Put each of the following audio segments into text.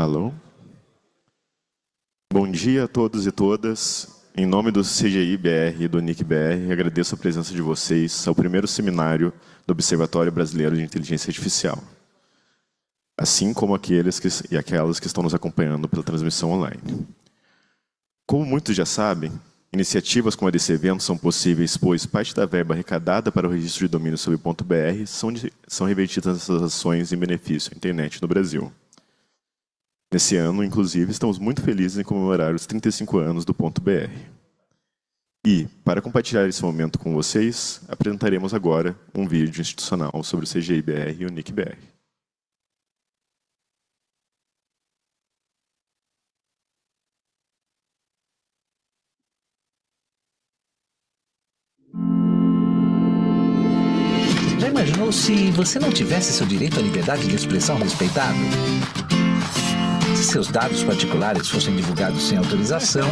Alô? Bom dia a todos e todas. Em nome do CGI-BR e do NIC-BR, agradeço a presença de vocês ao primeiro seminário do Observatório Brasileiro de Inteligência Artificial, assim como aqueles que, e aquelas que estão nos acompanhando pela transmissão online. Como muitos já sabem, Iniciativas como a desse evento são possíveis, pois parte da verba arrecadada para o registro de domínio sobre .br são, de, são revertidas nessas ações em benefício à internet no Brasil. Nesse ano, inclusive, estamos muito felizes em comemorar os 35 anos do Ponto BR. E, para compartilhar esse momento com vocês, apresentaremos agora um vídeo institucional sobre o CGI-BR e o NIC-BR. Já imaginou se você não tivesse seu direito à liberdade de expressão respeitado? se seus dados particulares fossem divulgados sem autorização,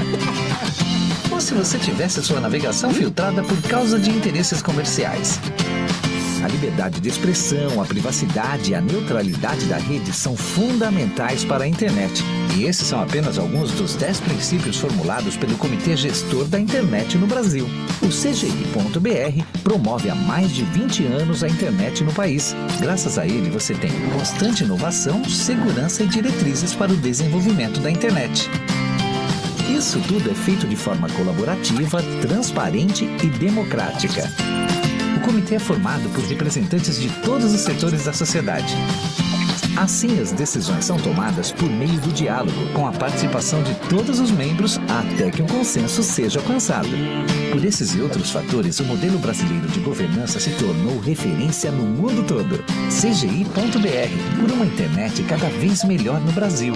ou se você tivesse sua navegação filtrada por causa de interesses comerciais. A liberdade de expressão, a privacidade e a neutralidade da rede são fundamentais para a internet. E esses são apenas alguns dos 10 princípios formulados pelo Comitê Gestor da Internet no Brasil. O CGI.br promove há mais de 20 anos a internet no país. Graças a ele, você tem constante inovação, segurança e diretrizes para o desenvolvimento da internet. Isso tudo é feito de forma colaborativa, transparente e democrática. O comitê é formado por representantes de todos os setores da sociedade. Assim, as decisões são tomadas por meio do diálogo, com a participação de todos os membros, até que um consenso seja alcançado. Por esses e outros fatores, o modelo brasileiro de governança se tornou referência no mundo todo. CGI.br, por uma internet cada vez melhor no Brasil.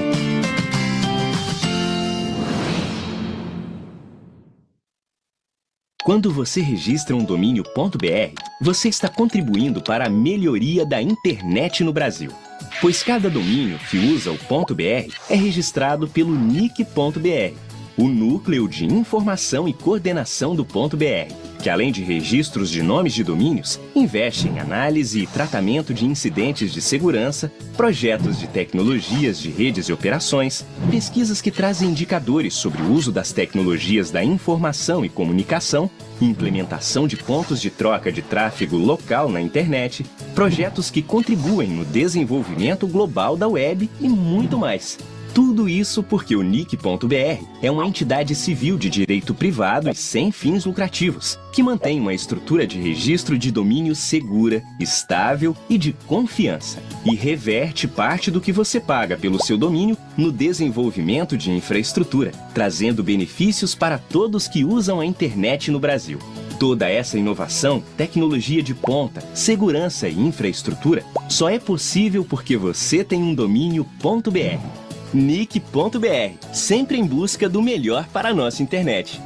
Quando você registra um domínio.br, você está contribuindo para a melhoria da internet no Brasil. Pois cada domínio que usa o .br é registrado pelo nick.br, o Núcleo de Informação e Coordenação do Ponto BR, que além de registros de nomes de domínios, investe em análise e tratamento de incidentes de segurança, projetos de tecnologias de redes e operações, pesquisas que trazem indicadores sobre o uso das tecnologias da informação e comunicação, implementação de pontos de troca de tráfego local na internet, projetos que contribuem no desenvolvimento global da web e muito mais. Tudo isso porque o NIC.br é uma entidade civil de direito privado e sem fins lucrativos, que mantém uma estrutura de registro de domínio segura, estável e de confiança, e reverte parte do que você paga pelo seu domínio no desenvolvimento de infraestrutura, trazendo benefícios para todos que usam a internet no Brasil. Toda essa inovação, tecnologia de ponta, segurança e infraestrutura só é possível porque você tem um domínio.br nic.br, sempre em busca do melhor para a nossa internet.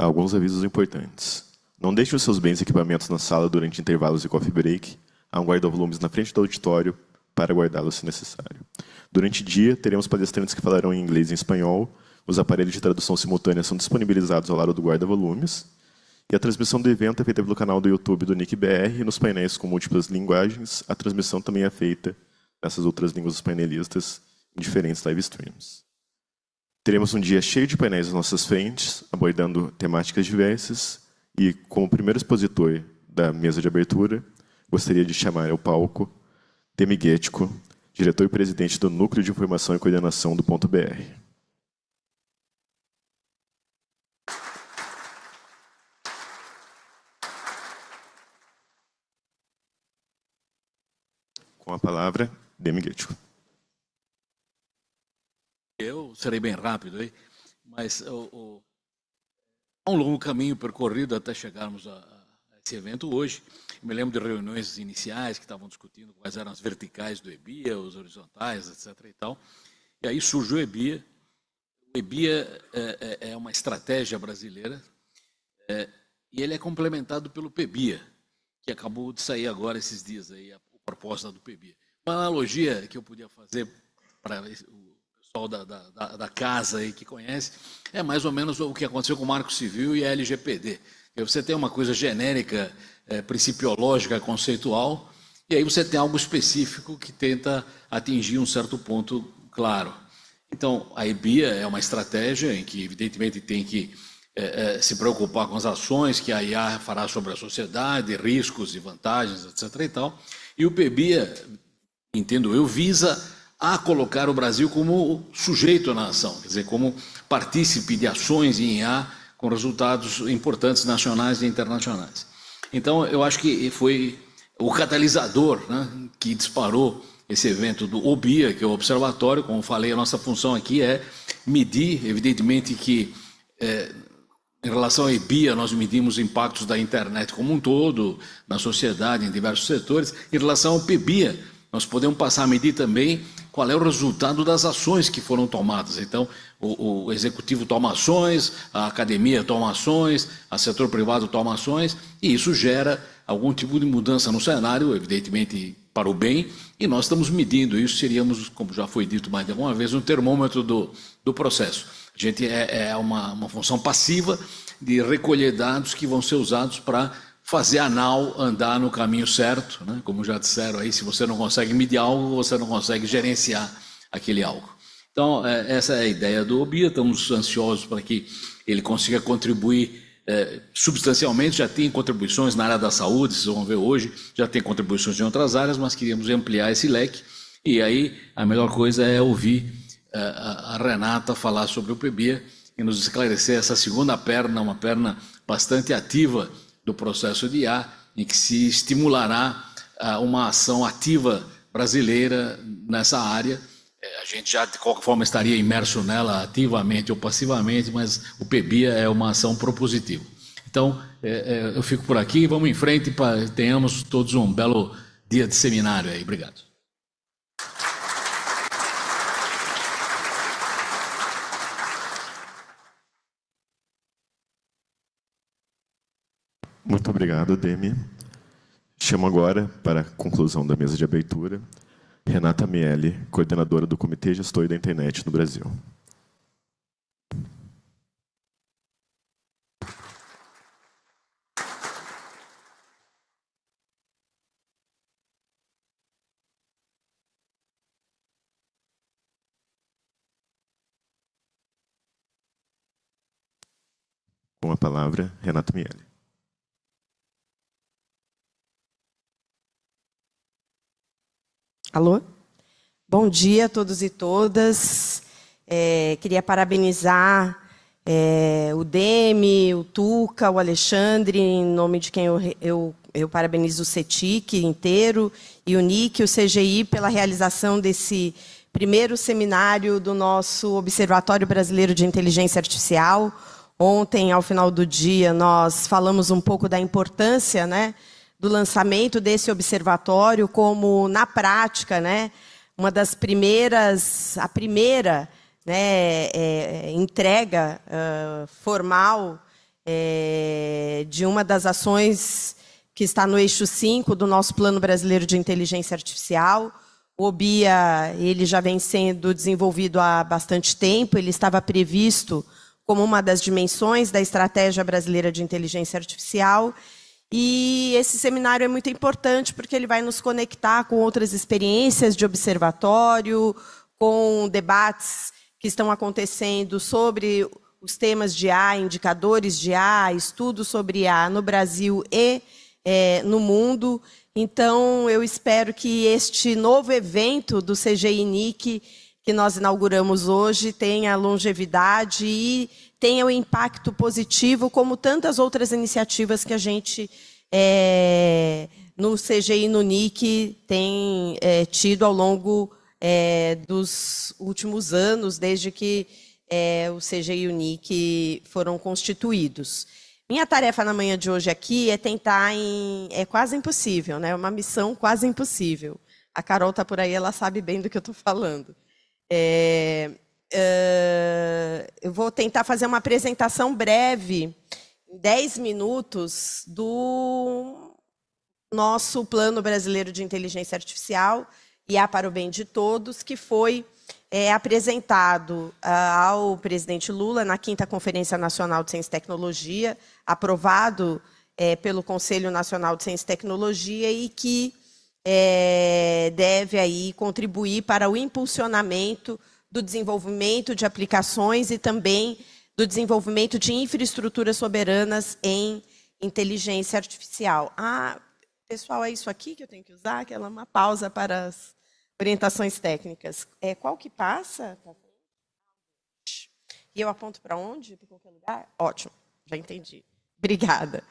Alguns avisos importantes. Não deixe os seus bens e equipamentos na sala durante intervalos de coffee break. Há um guarda-volumes na frente do auditório para guardá-los se necessário. Durante o dia, teremos palestrantes que falarão em inglês e em espanhol. Os aparelhos de tradução simultânea são disponibilizados ao lado do guarda-volumes. E a transmissão do evento é feita pelo canal do YouTube do NICBR e nos painéis com múltiplas linguagens. A transmissão também é feita nessas outras línguas dos painelistas em diferentes live streams. Teremos um dia cheio de painéis às nossas frentes, abordando temáticas diversas, e como primeiro expositor da mesa de abertura, gostaria de chamar ao palco Demi Guético, diretor-presidente do Núcleo de Informação e Coordenação do Ponto BR. Com a palavra, Demiguetico. Eu serei bem rápido, hein? mas o, o, há é um longo caminho percorrido até chegarmos a, a esse evento hoje. me lembro de reuniões iniciais que estavam discutindo quais eram as verticais do EBIA, os horizontais, etc. E, tal. e aí surgiu o EBIA. O EBIA é, é, é uma estratégia brasileira é, e ele é complementado pelo PEBIA, que acabou de sair agora esses dias aí, há proposta do PB. Uma analogia que eu podia fazer para o pessoal da, da, da, casa aí que conhece é mais ou menos o que aconteceu com o Marco Civil e a LGPD. Você tem uma coisa genérica, é, principiológica, conceitual, e aí você tem algo específico que tenta atingir um certo ponto claro. Então, a EBIA é uma estratégia em que, evidentemente, tem que é, é, se preocupar com as ações que a IA fará sobre a sociedade, riscos e vantagens, etc. E, tal. e o PBIA, entendo eu, visa a colocar o Brasil como sujeito na ação, quer dizer, como partícipe de ações em IA com resultados importantes nacionais e internacionais. Então, eu acho que foi o catalisador né, que disparou esse evento do OBIA, que é o Observatório. Como falei, a nossa função aqui é medir, evidentemente que é, em relação à EBIA, nós medimos impactos da internet como um todo, na sociedade, em diversos setores. Em relação ao PBIA, nós podemos passar a medir também qual é o resultado das ações que foram tomadas. Então, o, o, executivo toma ações, a academia toma ações, o setor privado toma ações, e isso gera algum tipo de mudança no cenário, evidentemente para o bem, e nós estamos medindo isso, seríamos, como já foi dito mais de alguma vez, um termômetro do, do processo. A gente é, é uma, uma função passiva de recolher dados que vão ser usados para fazer a nau andar no caminho certo, né? como já disseram aí, se você não consegue medir algo, você não consegue gerenciar aquele algo. Então, é, essa é a ideia do OBIA, estamos ansiosos para que ele consiga contribuir é, substancialmente, já tem contribuições na área da saúde, vocês vão ver hoje, já tem contribuições em outras áreas, mas queríamos ampliar esse leque, e aí a melhor coisa é ouvir é, a Renata falar sobre o PBIA e nos esclarecer essa segunda perna, uma perna bastante ativa do processo de IA, em que se estimulará é, uma ação ativa brasileira nessa área. É, a gente já, de qualquer forma, estaria imerso nela ativamente ou passivamente, mas o PBIA é uma ação propositiva. Então, eu fico por aqui, e vamos em frente, para tenhamos todos um belo dia de seminário aí. Obrigado. Muito obrigado, Demi. Chamo agora, para a conclusão da mesa de abertura, Renata Miele, coordenadora do Comitê Gestor da Internet no Brasil. Com a palavra, Renata Miele. Alô? Bom dia a todos e todas. É, queria parabenizar é, o Demi, o Tuca, o Alexandre, em nome de quem eu, eu, eu parabenizo o CETIC inteiro e o NIC, o CGI, pela realização desse primeiro seminário do nosso Observatório Brasileiro de Inteligência Artificial. Ontem, ao final do dia, nós falamos um pouco da importância né, do lançamento desse observatório como, na prática, né, uma das primeiras, a primeira né, é, é entrega uh, formal é, de uma das ações que está no eixo 5 do nosso Plano Brasileiro de Inteligência Artificial. O OBIA ele já vem sendo desenvolvido há bastante tempo, ele estava previsto como uma das dimensões da Estratégia Brasileira de Inteligência Artificial e esse seminário é muito importante porque ele vai nos conectar com outras experiências de observatório, com debates que estão acontecendo sobre os temas de A, indicadores de A, estudos sobre A no Brasil e é, no mundo. Então, eu espero que este novo evento do CGI NIC, que nós inauguramos hoje, tenha longevidade e tenha um impacto positivo, como tantas outras iniciativas que a gente é, no CGI e no NIC tem é, tido ao longo é, dos últimos anos, desde que é, o CGI e o NIC foram constituídos. Minha tarefa na manhã de hoje aqui é tentar em, É quase impossível, né? É uma missão quase impossível. A Carol está por aí, ela sabe bem do que eu estou falando. É, uh, eu vou tentar fazer uma apresentação breve, em 10 minutos, do nosso Plano Brasileiro de Inteligência Artificial, e para o bem de todos, que foi é, apresentado uh, ao presidente Lula na quinta Conferência Nacional de Ciência e Tecnologia, aprovado é, pelo Conselho Nacional de Ciência e Tecnologia e que é, deve aí contribuir para o impulsionamento do desenvolvimento de aplicações e também do desenvolvimento de infraestruturas soberanas em inteligência artificial. Ah, pessoal, é isso aqui que eu tenho que usar? Aquela uma pausa para as orientações técnicas. É qual que passa? E eu aponto para onde? Para qualquer lugar? Ótimo, já entendi. Obrigada.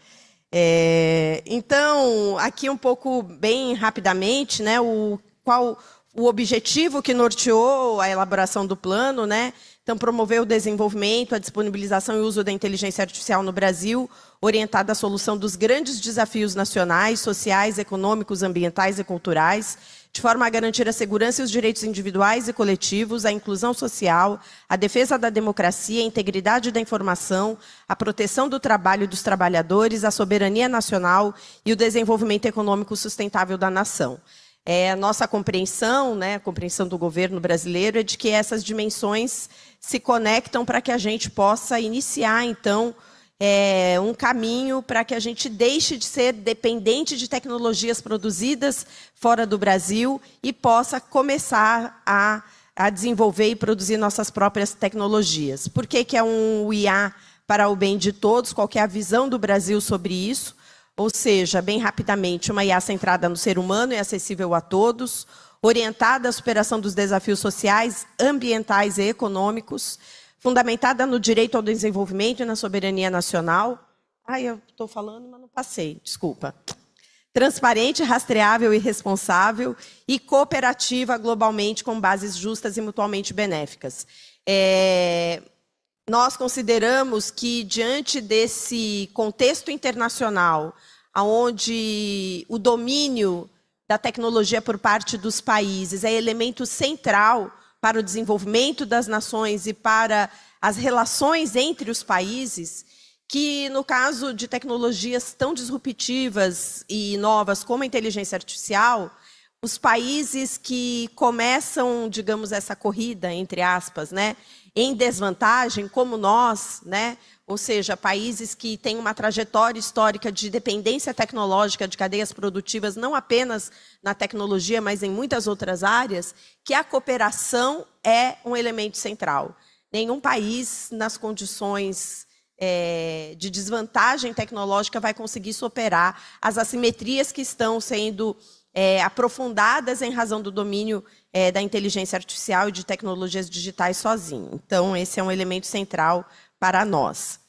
É, então, aqui um pouco bem rapidamente, né? O qual o objetivo que norteou a elaboração do plano, né? Então, promover o desenvolvimento, a disponibilização e uso da inteligência artificial no Brasil, orientada à solução dos grandes desafios nacionais, sociais, econômicos, ambientais e culturais, de forma a garantir a segurança e os direitos individuais e coletivos, a inclusão social, a defesa da democracia, a integridade da informação, a proteção do trabalho e dos trabalhadores, a soberania nacional e o desenvolvimento econômico sustentável da nação. É, nossa compreensão, né, a compreensão do governo brasileiro, é de que essas dimensões se conectam para que a gente possa iniciar, então, é, um caminho para que a gente deixe de ser dependente de tecnologias produzidas fora do Brasil e possa começar a, a desenvolver e produzir nossas próprias tecnologias. Por que, que é um IA para o bem de todos? Qual é a visão do Brasil sobre isso? ou seja, bem rapidamente, uma IA centrada no ser humano e acessível a todos, orientada à superação dos desafios sociais, ambientais e econômicos, fundamentada no direito ao desenvolvimento e na soberania nacional. Ai, eu estou falando, mas não passei, desculpa. Transparente, rastreável e responsável, e cooperativa globalmente com bases justas e mutualmente benéficas. É, nós consideramos que, diante desse contexto internacional, onde o domínio da tecnologia por parte dos países é elemento central para o desenvolvimento das nações e para as relações entre os países, que no caso de tecnologias tão disruptivas e novas como a inteligência artificial, os países que começam, digamos, essa corrida, entre aspas, né, em desvantagem, como nós, né? ou seja, países que têm uma trajetória histórica de dependência tecnológica de cadeias produtivas, não apenas na tecnologia, mas em muitas outras áreas, que a cooperação é um elemento central. Nenhum país, nas condições é, de desvantagem tecnológica, vai conseguir superar as assimetrias que estão sendo é, aprofundadas em razão do domínio é, da inteligência artificial e de tecnologias digitais sozinho. Então, esse é um elemento central para nós.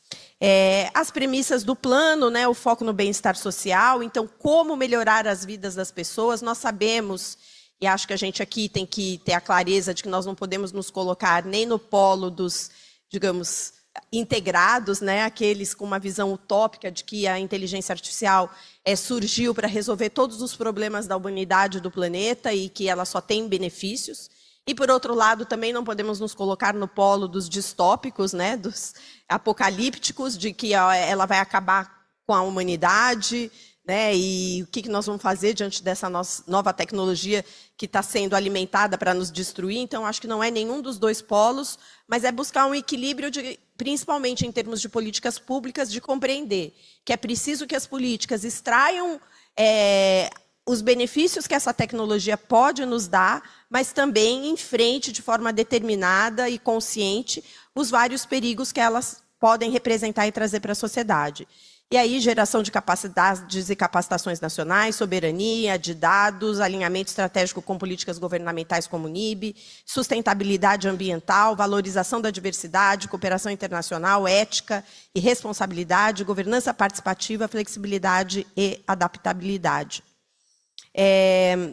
É, as premissas do plano, né, o foco no bem-estar social, então, como melhorar as vidas das pessoas, nós sabemos. E acho que a gente aqui tem que ter a clareza de que nós não podemos nos colocar nem no polo dos, digamos, integrados, né, aqueles com uma visão utópica de que a inteligência artificial é, surgiu para resolver todos os problemas da humanidade do planeta e que ela só tem benefícios. E por outro lado, também não podemos nos colocar no polo dos distópicos, né, dos apocalípticos, de que ela vai acabar com a humanidade, né? E o que, nós vamos fazer diante dessa nova tecnologia que está sendo alimentada para nos destruir? Então, acho que não é nenhum dos dois polos, mas é buscar um equilíbrio, de, principalmente em termos de políticas públicas, de compreender que é preciso que as políticas extraiam é, os benefícios que essa tecnologia pode nos dar, mas também enfrente de forma determinada e consciente os vários perigos que elas podem representar e trazer para a sociedade. E aí, geração de capacidades e capacitações nacionais, soberania de dados, alinhamento estratégico com políticas governamentais como o NIB, sustentabilidade ambiental, valorização da diversidade, cooperação internacional, ética e responsabilidade, governança participativa, flexibilidade e adaptabilidade. É,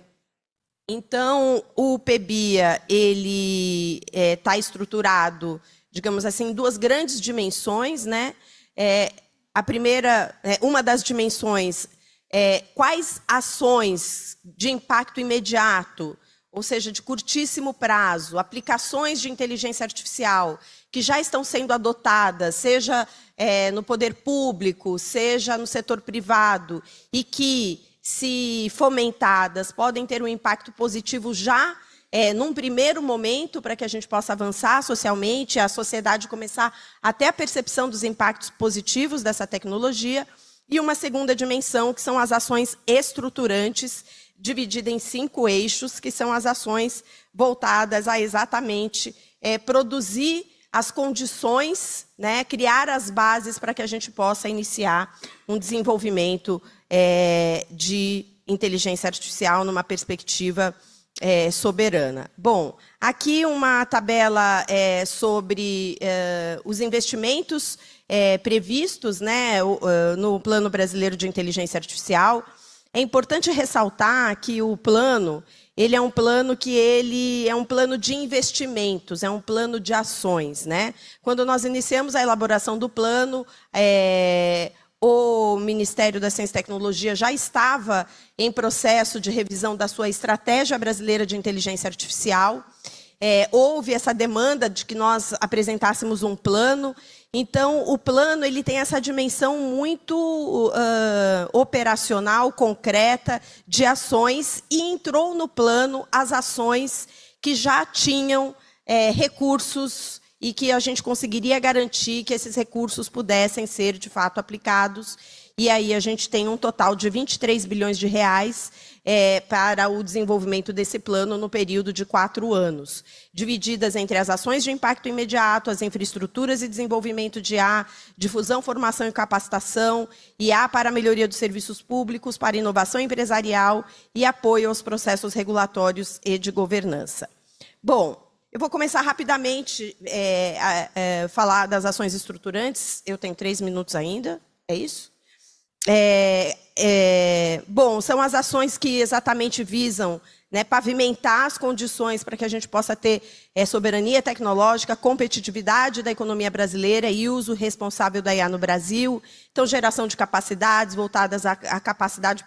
então, o PBIA, ele está é, tá estruturado, digamos assim, em duas grandes dimensões, né? É, a primeira, é, uma das dimensões é quais ações de impacto imediato, ou seja, de curtíssimo prazo, aplicações de inteligência artificial que já estão sendo adotadas, seja é, no poder público, seja no setor privado, e que, se fomentadas, podem ter um impacto positivo já é, num primeiro momento, para que a gente possa avançar socialmente, a sociedade começar até a percepção dos impactos positivos dessa tecnologia, e uma segunda dimensão, que são as ações estruturantes, dividida em cinco eixos, que são as ações voltadas a exatamente é, produzir as condições, né, criar as bases para que a gente possa iniciar um desenvolvimento é, de inteligência artificial numa perspectiva é, soberana. Bom, aqui uma tabela é, sobre é, os investimentos é, previstos né, é, no Plano Brasileiro de Inteligência Artificial. É importante ressaltar que o plano ele é um plano que ele é um plano de investimentos, é um plano de ações, né? Quando nós iniciamos a elaboração do plano, é, o Ministério da Ciência e Tecnologia já estava em processo de revisão da sua estratégia brasileira de inteligência artificial. É, houve essa demanda de que nós apresentássemos um plano. Então, o plano ele tem essa dimensão muito uh, operacional, concreta, de ações, e entrou no plano as ações que já tinham é, recursos e que a gente conseguiria garantir que esses recursos pudessem ser de fato aplicados. E aí a gente tem um total de 23 bilhões de reais é, para o desenvolvimento desse plano no período de quatro anos, divididas entre as ações de impacto imediato, as infraestruturas e desenvolvimento de A, difusão, formação e capacitação, e A para a melhoria dos serviços públicos, para inovação empresarial e apoio aos processos regulatórios e de governança. Bom, eu vou começar rapidamente é, a, é, falar das ações estruturantes. Eu tenho três minutos ainda, é isso? É, é bom, são as ações que exatamente visam né, pavimentar as condições para que a gente possa ter é, soberania tecnológica, competitividade da economia brasileira e uso responsável da IA no Brasil. Então, geração de capacidades voltadas à, à capacidade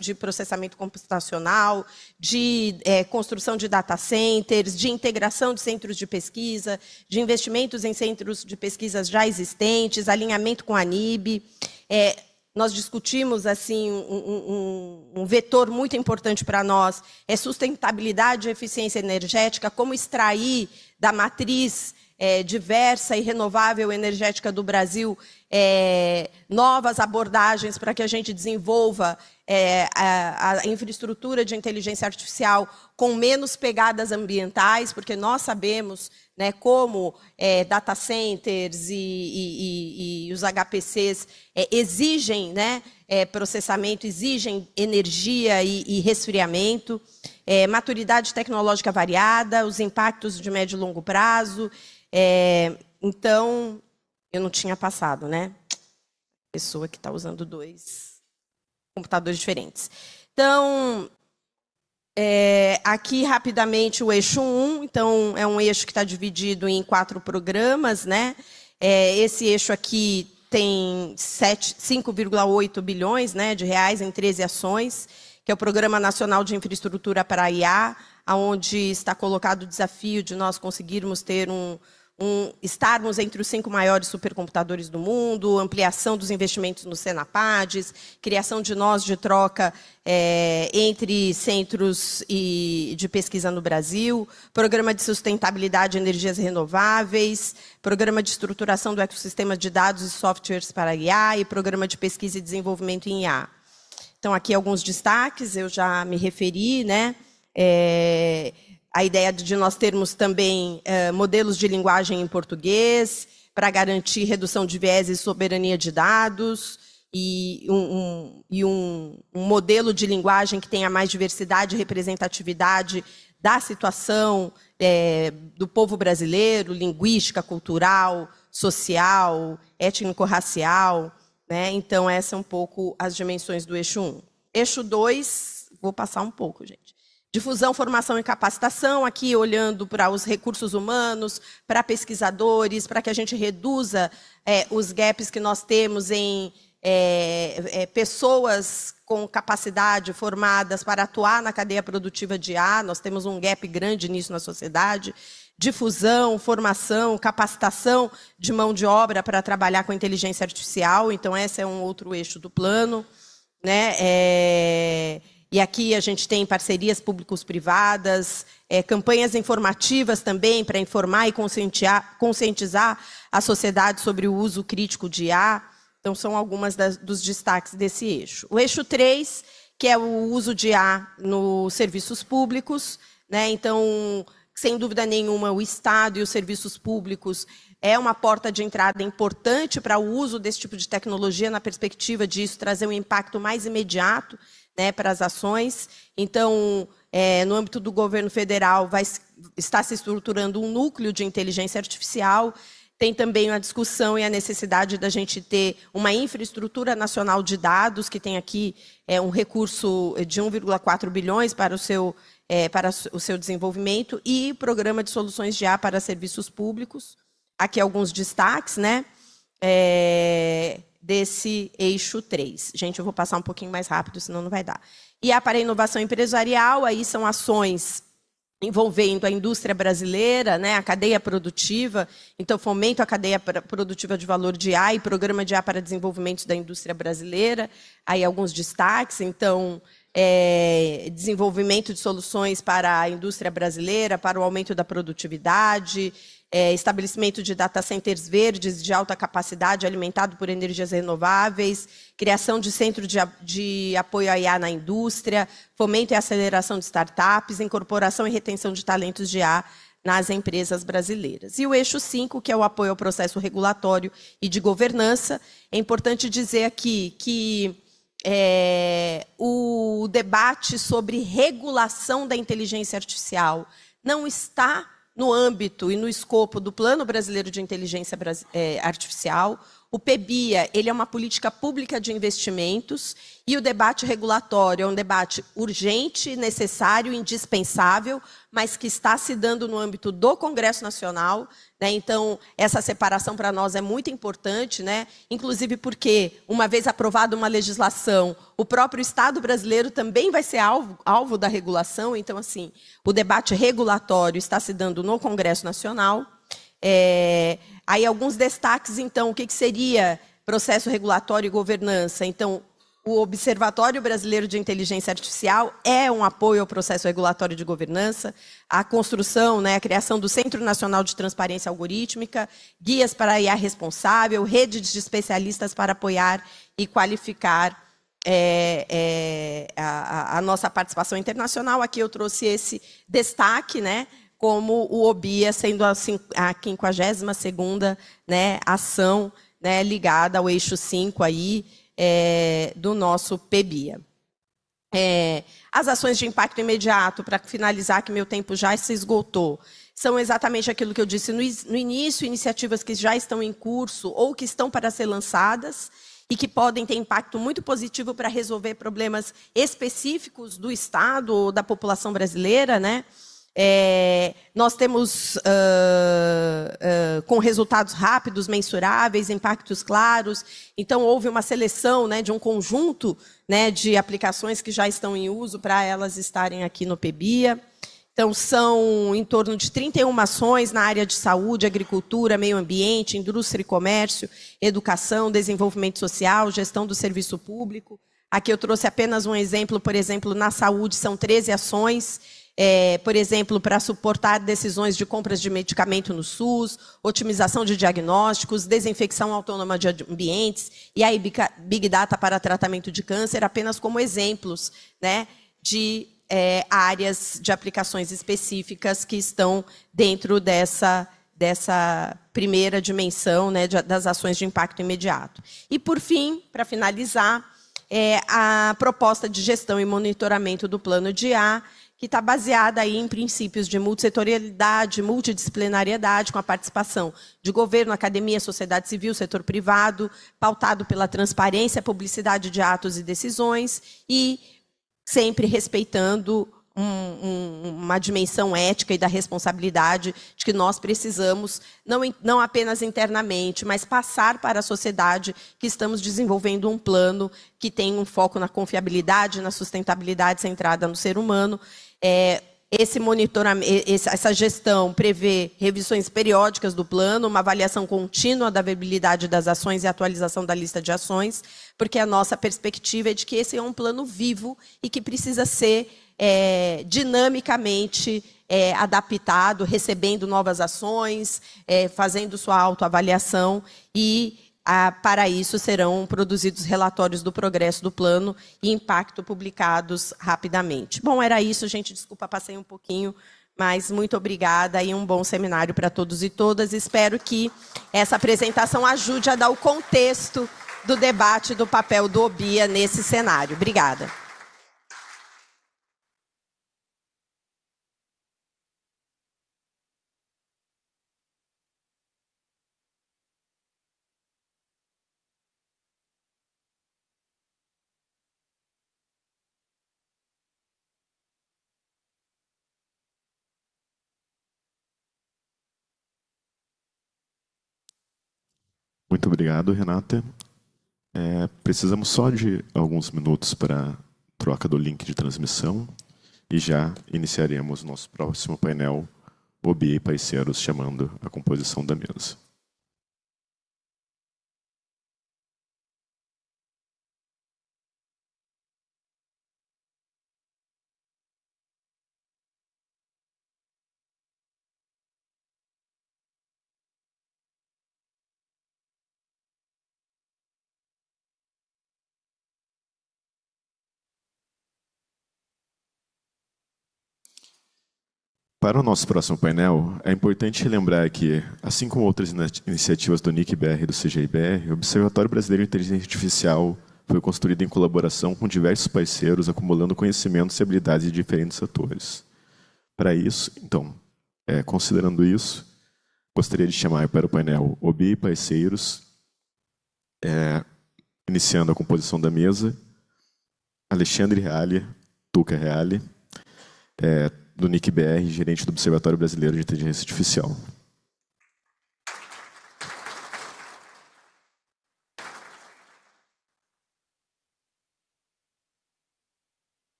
de processamento computacional, de é, construção de data centers, de integração de centros de pesquisa, de investimentos em centros de pesquisas já existentes, alinhamento com a NIB. É, nós discutimos assim um, um, um vetor muito importante para nós é sustentabilidade e eficiência energética, como extrair da matriz é, diversa e renovável energética do Brasil é, novas abordagens para que a gente desenvolva é, a, a, infraestrutura de inteligência artificial com menos pegadas ambientais, porque nós sabemos né, como é, data centers e, e, e, e os HPCs é, exigem né, é, processamento, exigem energia e, resfriamento, é, maturidade tecnológica variada, os impactos de médio e longo prazo. É, então, eu não tinha passado, né? Pessoa que está usando dois computadores diferentes. Então, é, aqui, rapidamente, o eixo 1, então, é um eixo que está dividido em quatro programas, né? É, esse eixo aqui tem 5,8 bilhões né, de reais em 13 ações, que é o Programa Nacional de Infraestrutura para a IA, onde está colocado o desafio de nós conseguirmos ter um, um, estarmos entre os cinco maiores supercomputadores do mundo, ampliação dos investimentos no Senapades, criação de nós de troca é, entre centros e, de pesquisa no Brasil, programa de sustentabilidade e energias renováveis, programa de estruturação do ecossistema de dados e softwares para IA e programa de pesquisa e desenvolvimento em IA. Então, aqui alguns destaques, eu já me referi, né? É, a ideia de nós termos também eh, modelos de linguagem em português para garantir redução de viés e soberania de dados e, um, um, e um, um, modelo de linguagem que tenha mais diversidade e representatividade da situação eh, do povo brasileiro, linguística, cultural, social, étnico-racial. Né? Então, essas são é um pouco as dimensões do eixo 1. Eixo 2, vou passar um pouco, gente. Difusão, formação e capacitação, aqui olhando para os recursos humanos, para pesquisadores, para que a gente reduza é, os gaps que nós temos em é, é, pessoas com capacidade formadas para atuar na cadeia produtiva de A, nós temos um gap grande nisso na sociedade. Difusão, formação, capacitação de mão de obra para trabalhar com inteligência artificial, então, esse é um outro eixo do plano. Né? É, e aqui a gente tem parcerias públicos-privadas, é, campanhas informativas também para informar e conscientizar a sociedade sobre o uso crítico de IA. Então, são algumas das, dos destaques desse eixo. O eixo 3, que é o uso de IA nos serviços públicos. Né? Então, sem dúvida nenhuma, o Estado e os serviços públicos é uma porta de entrada importante para o uso desse tipo de tecnologia na perspectiva de trazer um impacto mais imediato né, para as ações. Então, é, no âmbito do governo federal, vai, está se estruturando um núcleo de inteligência artificial. Tem também a discussão e a necessidade da gente ter uma infraestrutura nacional de dados, que tem aqui é, um recurso de 1,4 bilhões para o seu é, para o seu desenvolvimento e programa de soluções de ar para serviços públicos. Aqui alguns destaques, né? É, desse eixo 3. Gente, eu vou passar um pouquinho mais rápido, senão não vai dar. E a para a inovação empresarial, aí são ações envolvendo a indústria brasileira, né, a cadeia produtiva, então fomento a cadeia produtiva de valor de A e programa de A para desenvolvimento da indústria brasileira, aí alguns destaques, então é, desenvolvimento de soluções para a indústria brasileira, para o aumento da produtividade, é, estabelecimento de data centers verdes de alta capacidade, alimentado por energias renováveis, criação de centro de, de apoio à IA na indústria, fomento e aceleração de startups, incorporação e retenção de talentos de IA nas empresas brasileiras. E o eixo 5, que é o apoio ao processo regulatório e de governança, é importante dizer aqui que é, o debate sobre regulação da inteligência artificial não está no âmbito e no escopo do Plano Brasileiro de Inteligência eh, Artificial, o PEBIA ele é uma política pública de investimentos e o debate regulatório é um debate urgente, necessário, indispensável, mas que está se dando no âmbito do Congresso Nacional. Né? Então, essa separação para nós é muito importante, né? inclusive porque, uma vez aprovada uma legislação, o próprio Estado brasileiro também vai ser alvo, alvo da regulação. Então, assim, o debate regulatório está se dando no Congresso Nacional. É, aí alguns destaques, então, o que, que seria processo regulatório e governança? Então, o Observatório Brasileiro de Inteligência Artificial é um apoio ao processo regulatório de governança, a construção, né, a criação do Centro Nacional de Transparência Algorítmica, guias para a IA responsável, redes de especialistas para apoiar e qualificar é, é, a, a, nossa participação internacional. Aqui eu trouxe esse destaque, né? como o OBIA é sendo a, a 52ª né, ação né, ligada ao eixo 5 aí, é, do nosso PBIA. É, as ações de impacto imediato, para finalizar, que meu tempo já se esgotou, são exatamente aquilo que eu disse no, no início, iniciativas que já estão em curso ou que estão para ser lançadas e que podem ter impacto muito positivo para resolver problemas específicos do Estado ou da população brasileira, né? É, nós temos, uh, uh, com resultados rápidos, mensuráveis, impactos claros. Então, houve uma seleção né, de um conjunto né, de aplicações que já estão em uso para elas estarem aqui no PBIA. Então, são em torno de 31 ações na área de saúde, agricultura, meio ambiente, indústria e comércio, educação, desenvolvimento social, gestão do serviço público. Aqui eu trouxe apenas um exemplo, por exemplo, na saúde são 13 ações é, por exemplo, para suportar decisões de compras de medicamento no SUS, otimização de diagnósticos, desinfecção autônoma de ambientes e aí Big Data para tratamento de câncer, apenas como exemplos né, de é, áreas de aplicações específicas que estão dentro dessa dessa primeira dimensão né, das ações de impacto imediato. E, por fim, para finalizar, é a proposta de gestão e monitoramento do plano de A, que está baseada aí em princípios de multissetorialidade, multidisciplinariedade, com a participação de governo, academia, sociedade civil, setor privado, pautado pela transparência, publicidade de atos e decisões, e sempre respeitando um, um, uma dimensão ética e da responsabilidade de que nós precisamos, não, não apenas internamente, mas passar para a sociedade que estamos desenvolvendo um plano que tem um foco na confiabilidade, na sustentabilidade centrada no ser humano é, esse monitoramento, essa gestão prevê revisões periódicas do plano, uma avaliação contínua da viabilidade das ações e atualização da lista de ações, porque a nossa perspectiva é de que esse é um plano vivo e que precisa ser é, dinamicamente é, adaptado, recebendo novas ações, é, fazendo sua autoavaliação e ah, para isso serão produzidos relatórios do progresso do plano e impacto publicados rapidamente. Bom, era isso, gente. Desculpa, passei um pouquinho, mas muito obrigada e um bom seminário para todos e todas. Espero que essa apresentação ajude a dar o contexto do debate do papel do OBIA nesse cenário. Obrigada. Muito obrigado, Renata. É, precisamos só de alguns minutos para troca do link de transmissão e já iniciaremos nosso próximo painel OBI Paiceros chamando a composição da mesa. Para o nosso próximo painel, é importante lembrar que, assim como outras iniciativas do NICBR e do CGIBR, o Observatório Brasileiro de Inteligência Artificial foi construído em colaboração com diversos parceiros, acumulando conhecimentos e habilidades de diferentes atores. Para isso, então, é, considerando isso, gostaria de chamar para o painel OBI e parceiros, é, iniciando a composição da mesa, Alexandre Reale, Tuca Reale, é, do Nick BR, gerente do Observatório Brasileiro de Inteligência Artificial.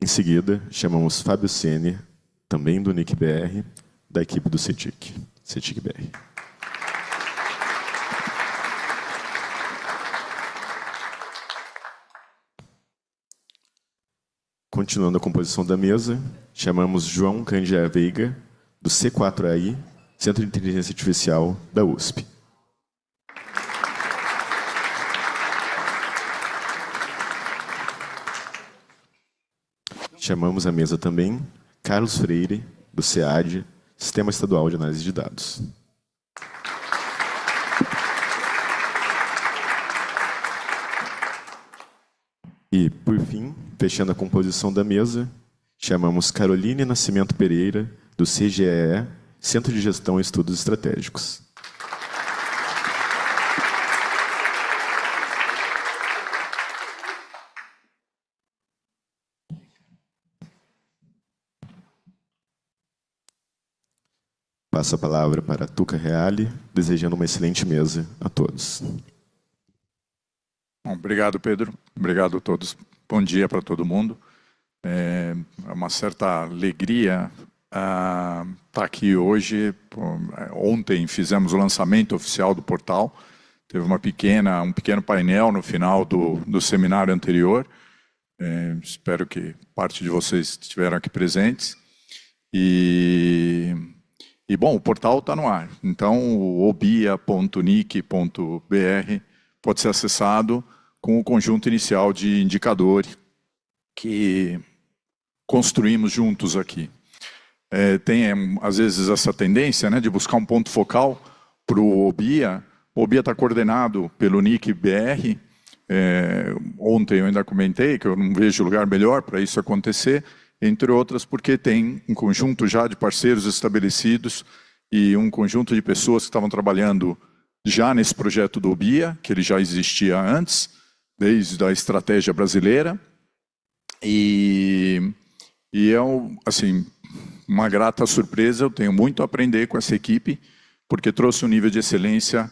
Em seguida, chamamos Fábio Sene, também do NIC BR, da equipe do CETIC, CETIC BR. Continuando a composição da mesa, chamamos João Candia Veiga, do C4AI, Centro de Inteligência Artificial da USP. Chamamos à mesa também Carlos Freire, do SEAD, Sistema Estadual de Análise de Dados. E, por fim, Fechando a composição da mesa, chamamos Caroline Nascimento Pereira, do CGEE, Centro de Gestão e Estudos Estratégicos. Passo a palavra para a Tuca Reale, desejando uma excelente mesa a todos. Bom, obrigado, Pedro. Obrigado a todos Bom dia para todo mundo. É, é uma certa alegria estar ah, tá aqui hoje. É, ontem fizemos o lançamento oficial do portal. Teve uma pequena, um pequeno painel no final do, do seminário anterior. É, espero que parte de vocês estiveram aqui presentes. E, e bom, o portal está no ar. Então, o obia.nic.br pode ser acessado com o conjunto inicial de indicadores que construímos juntos aqui. É, tem, é, às vezes, essa tendência né, de buscar um ponto focal para o OBIA. O OBIA está coordenado pelo NIC BR. É, ontem eu ainda comentei que eu não vejo lugar melhor para isso acontecer, entre outras porque tem um conjunto já de parceiros estabelecidos e um conjunto de pessoas que estavam trabalhando já nesse projeto do OBIA, que ele já existia antes, desde a estratégia brasileira. E, e é um, assim, uma grata surpresa. Eu tenho muito a aprender com essa equipe, porque trouxe um nível de excelência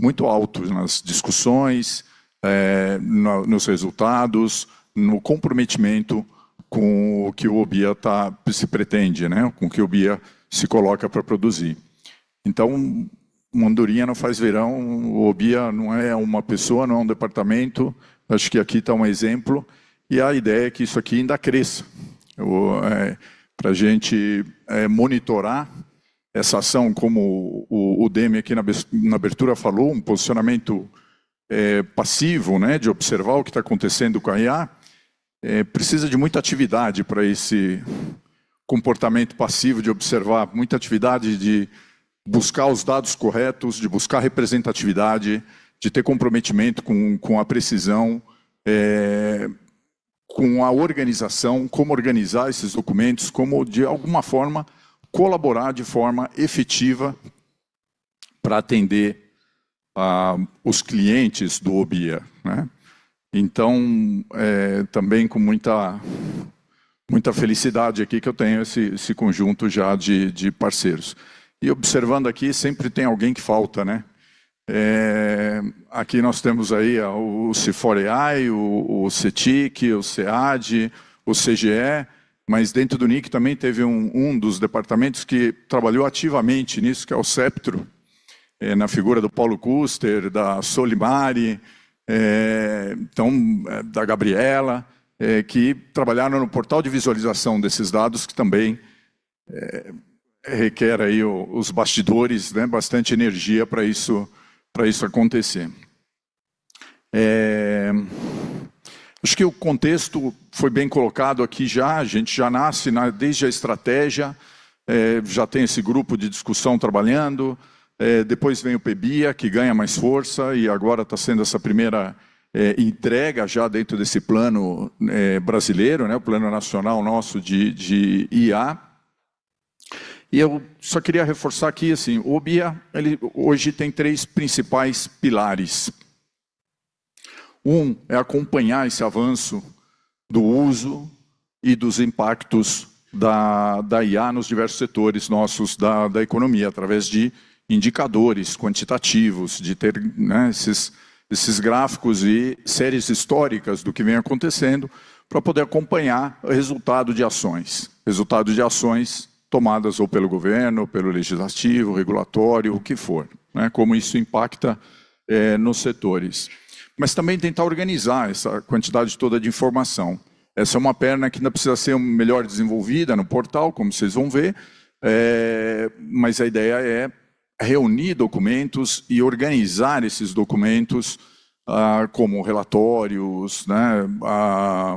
muito alto nas discussões, é, no, nos resultados, no comprometimento com o que o Obia tá, se pretende, né? com o que o Obia se coloca para produzir. Então, Mandurinha não faz verão, o Obia não é uma pessoa, não é um departamento. Acho que aqui está um exemplo. E a ideia é que isso aqui ainda cresça. É, Para a gente é, monitorar essa ação, como o, o Demi aqui na, na abertura falou, um posicionamento é, passivo, né, de observar o que está acontecendo com a IA, é, precisa de muita atividade para esse comportamento passivo de observar, muita atividade de buscar os dados corretos, de buscar representatividade, de ter comprometimento com, com a precisão, é, com a organização, como organizar esses documentos, como, de alguma forma, colaborar de forma efetiva para atender a ah, os clientes do OBIA. Né? Então, é, também com muita, muita felicidade aqui que eu tenho esse, esse conjunto já de, de parceiros. E observando aqui, sempre tem alguém que falta, né? É, aqui nós temos aí o Ciforeai, o, o CETIC, o SEAD, o CGE, mas dentro do NIC também teve um, um dos departamentos que trabalhou ativamente nisso, que é o CEPTRO, é, na figura do Paulo Custer, da Solimari, é, então, é, da Gabriela, é, que trabalharam no portal de visualização desses dados, que também é, requer aí o, os bastidores, né, bastante energia para isso, para isso acontecer. É... Acho que o contexto foi bem colocado aqui já, a gente já nasce na, desde a estratégia, é, já tem esse grupo de discussão trabalhando, é, depois vem o PBIA, que ganha mais força, e agora está sendo essa primeira é, entrega já dentro desse plano é, brasileiro, né, o plano nacional nosso de, de IA. E eu só queria reforçar aqui, assim, o OBIA ele hoje tem três principais pilares. Um é acompanhar esse avanço do uso e dos impactos da, da IA nos diversos setores nossos da, da economia, através de indicadores quantitativos, de ter né, esses, esses gráficos e séries históricas do que vem acontecendo, para poder acompanhar o resultado de ações. Resultado de ações tomadas ou pelo governo, pelo legislativo, regulatório, o que for, né? como isso impacta é, nos setores. Mas também tentar organizar essa quantidade toda de informação. Essa é uma perna que ainda precisa ser melhor desenvolvida no portal, como vocês vão ver, é, mas a ideia é reunir documentos e organizar esses documentos ah, como relatórios, né, ah,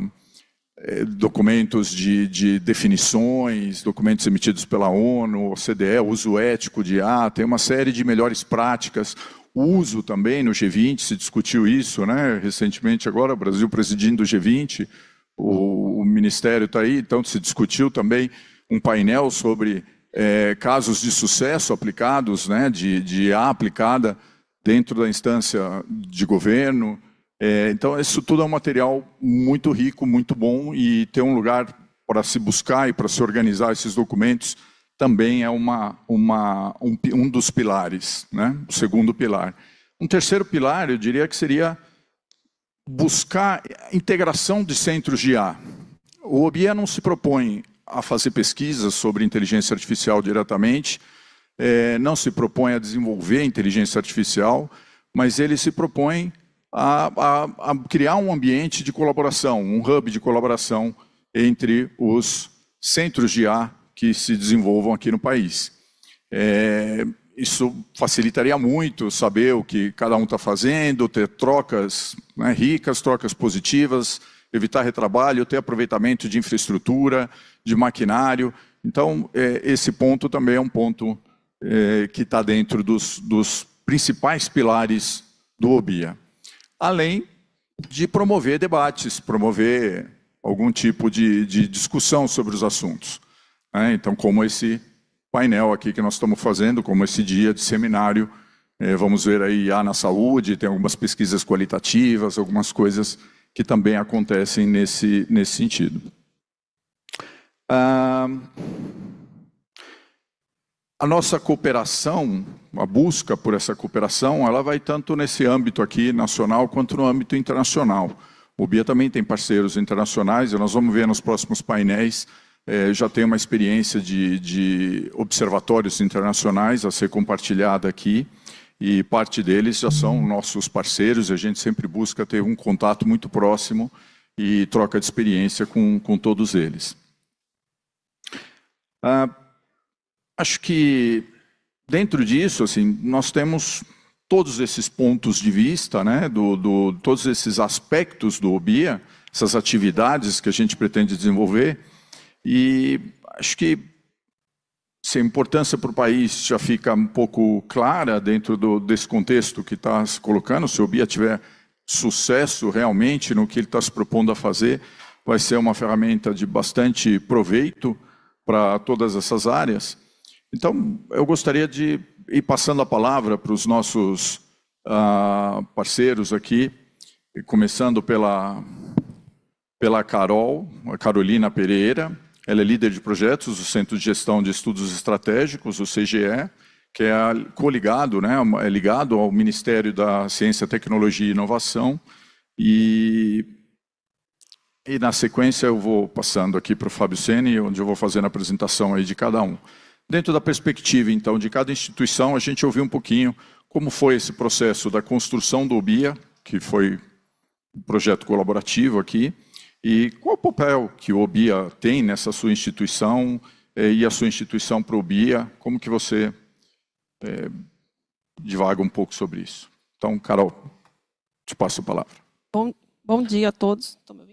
é, documentos de, de, definições, documentos emitidos pela ONU, OCDE, uso ético de A, tem uma série de melhores práticas. O uso também no G20, se discutiu isso né? recentemente agora, o Brasil presidindo o G20, o, o Ministério está aí, então se discutiu também um painel sobre é, casos de sucesso aplicados, né? de, de A aplicada dentro da instância de governo, é, então, isso tudo é um material muito rico, muito bom e ter um lugar para se buscar e para se organizar esses documentos também é uma, uma, um, um dos pilares, né? o segundo pilar. Um terceiro pilar, eu diria que seria buscar integração de centros de IA. O OBIA não se propõe a fazer pesquisas sobre inteligência artificial diretamente, é, não se propõe a desenvolver inteligência artificial, mas ele se propõe a, a, a criar um ambiente de colaboração, um hub de colaboração entre os centros de IA que se desenvolvam aqui no país. É, isso facilitaria muito saber o que cada um está fazendo, ter trocas né, ricas, trocas positivas, evitar retrabalho, ter aproveitamento de infraestrutura, de maquinário. Então, é, esse ponto também é um ponto é, que está dentro dos, dos principais pilares do OBIA além de promover debates, promover algum tipo de, de discussão sobre os assuntos. Né? então, como esse painel aqui que nós estamos fazendo, como esse dia de seminário, eh, vamos ver aí a na saúde, tem algumas pesquisas qualitativas, algumas coisas que também acontecem nesse, nesse sentido. Ah... A nossa cooperação, a busca por essa cooperação, ela vai tanto nesse âmbito aqui nacional quanto no âmbito internacional. O BIA também tem parceiros internacionais, e nós vamos ver nos próximos painéis. Eh, já tem uma experiência de, de observatórios internacionais a ser compartilhada aqui, e parte deles já são nossos parceiros, e a gente sempre busca ter um contato muito próximo e troca de experiência com, com todos eles. Ah, acho que dentro disso, assim, nós temos todos esses pontos de vista, né, do, do, todos esses aspectos do OBIA, essas atividades que a gente pretende desenvolver. E acho que se a importância para o país já fica um pouco clara dentro do, desse contexto que está se colocando, se o OBIA tiver sucesso realmente no que ele está se propondo a fazer, vai ser uma ferramenta de bastante proveito para todas essas áreas. Então, eu gostaria de ir passando a palavra para os nossos ah, parceiros aqui, começando pela, pela Carol, a Carolina Pereira. Ela é líder de projetos do Centro de Gestão de Estudos Estratégicos, o CGE, que é coligado, né, é ligado ao Ministério da Ciência, Tecnologia e Inovação. E, e na sequência eu vou passando aqui para o Fábio Sene, onde eu vou fazendo a apresentação aí de cada um. Dentro da perspectiva, então, de cada instituição, a gente ouviu um pouquinho como foi esse processo da construção do OBIA, que foi um projeto colaborativo aqui, e qual o papel que o OBIA tem nessa sua instituição eh, e a sua instituição para o OBIA, como que você é, divaga um pouco sobre isso. Então, Carol, te passo a palavra. Bom, bom dia a todos. Estou me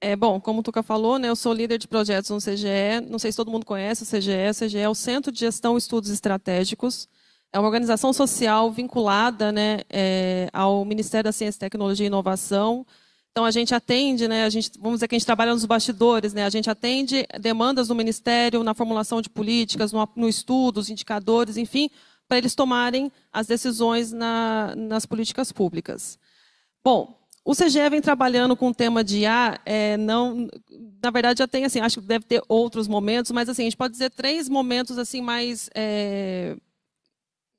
é, bom, como o Tuca falou, né, eu sou líder de projetos no CGE. Não sei se todo mundo conhece o CGE. O CGE é o Centro de Gestão e Estudos Estratégicos. É uma organização social vinculada né, é, ao Ministério da Ciência, Tecnologia e Inovação. Então, a gente atende, né, a gente, vamos dizer que a gente trabalha nos bastidores, né, a gente atende demandas do Ministério na formulação de políticas, no, no estudo, os indicadores, enfim, para eles tomarem as decisões na, nas políticas públicas. Bom, o CGE vem trabalhando com o tema de IA, ah, é, não, na verdade já tem assim, acho que deve ter outros momentos, mas assim a gente pode dizer três momentos assim mais é,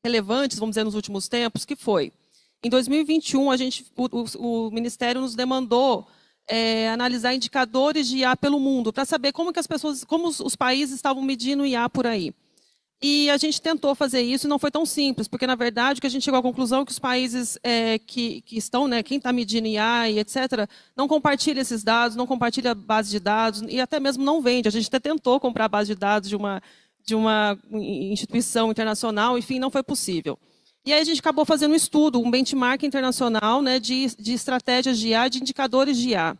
relevantes, vamos dizer, nos últimos tempos, que foi em 2021 a gente, o, o, o Ministério nos demandou é, analisar indicadores de IA pelo mundo para saber como que as pessoas, como os, os países estavam medindo IA por aí. E a gente tentou fazer isso e não foi tão simples, porque, na verdade, que a gente chegou à conclusão é que os países é, que, que, estão, né, quem está medindo IA e etc., não compartilha esses dados, não compartilha a base de dados e até mesmo não vende. A gente até tentou comprar a base de dados de uma, de uma instituição internacional, enfim, não foi possível. E aí a gente acabou fazendo um estudo, um benchmark internacional né, de, de estratégias de IA, de indicadores de IA.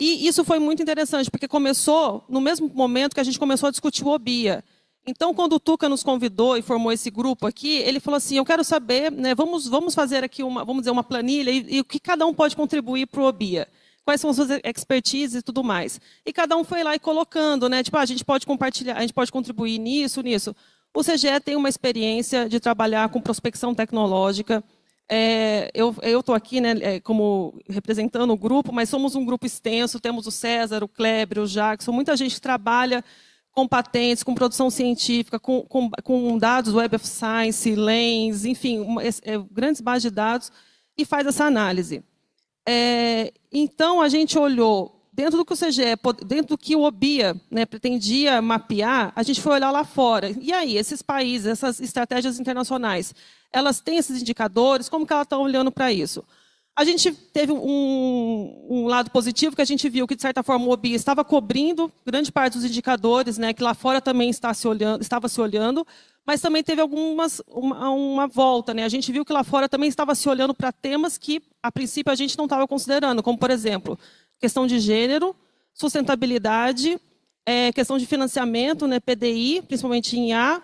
E isso foi muito interessante, porque começou no mesmo momento que a gente começou a discutir o OBIA. Então, quando o Tuca nos convidou e formou esse grupo aqui, ele falou assim: eu quero saber, né, vamos, vamos fazer aqui uma, vamos dizer, uma planilha e, e o que cada um pode contribuir para o OBIA quais são as suas expertises e tudo mais. E cada um foi lá e colocando, né? Tipo, ah, a gente pode compartilhar, a gente pode contribuir nisso, nisso. O CGE tem uma experiência de trabalhar com prospecção tecnológica. É, eu estou aqui né, é, como representando o grupo, mas somos um grupo extenso, temos o César, o Kleber, o Jackson, muita gente trabalha com patentes, com produção científica, com, com, com dados Web of Science, Lens, enfim, uma, é, grandes bases de dados, e faz essa análise. É, então, a gente olhou, dentro do que o CGE, dentro do que o OBIA né, pretendia mapear, a gente foi olhar lá fora. E aí, esses países, essas estratégias internacionais, elas têm esses indicadores? Como que elas estão olhando para isso? A gente teve um, um, lado positivo que a gente viu que, de certa forma, o OBI estava cobrindo grande parte dos indicadores, né, que lá fora também está se olhando, estava se olhando, mas também teve algumas uma, uma, volta. Né? A gente viu que lá fora também estava se olhando para temas que, a princípio, a gente não estava considerando, como, por exemplo, questão de gênero, sustentabilidade, é, questão de financiamento, né, PDI, principalmente em A,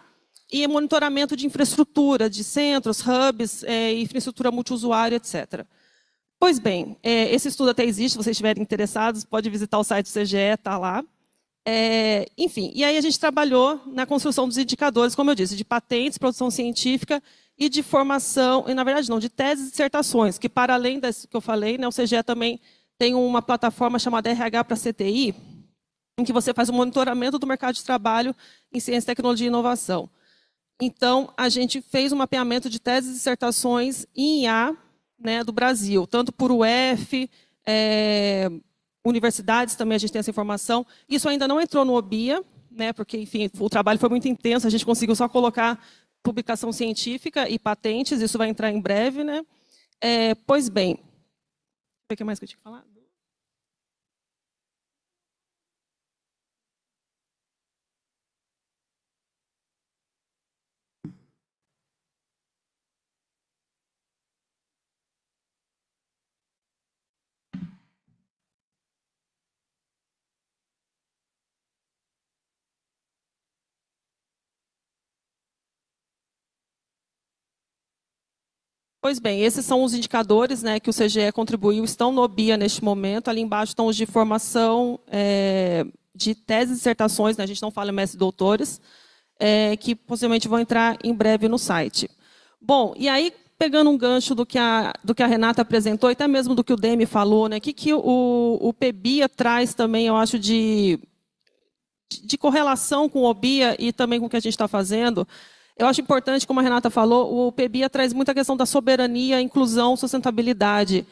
e monitoramento de infraestrutura, de centros, hubs, é, infraestrutura multiusuário, etc. Pois bem, é, esse estudo até existe, se vocês estiverem interessados, pode visitar o site do CGE, está lá. É, enfim, e aí a gente trabalhou na construção dos indicadores, como eu disse, de patentes, produção científica e de formação, e na verdade não, de teses e dissertações, que para além das que eu falei, né, o CGE também tem uma plataforma chamada RH para CTI, em que você faz o monitoramento do mercado de trabalho em ciência, tecnologia e inovação. Então, a gente fez um mapeamento de teses e dissertações em IA né, do Brasil, tanto por UF, é, universidades também a gente tem essa informação. Isso ainda não entrou no OBIA, né, porque, enfim, o trabalho foi muito intenso, a gente conseguiu só colocar publicação científica e patentes, isso vai entrar em breve. Né? É, pois bem, o que mais que eu tinha falar? Pois bem, esses são os indicadores né, que o CGE contribuiu, estão no BIA neste momento. Ali embaixo estão os de formação é, de teses e dissertações, né, a gente não fala mestre e doutores, é, que possivelmente vão entrar em breve no site. Bom, e aí, pegando um gancho do que a, do que a Renata apresentou, e até mesmo do que o Demi falou, né, que, que o, o PBIA traz também, eu acho, de, de correlação com o OBIA e também com o que a gente está fazendo eu acho importante, como a Renata falou, o PBIA traz muita questão da soberania, inclusão, sustentabilidade,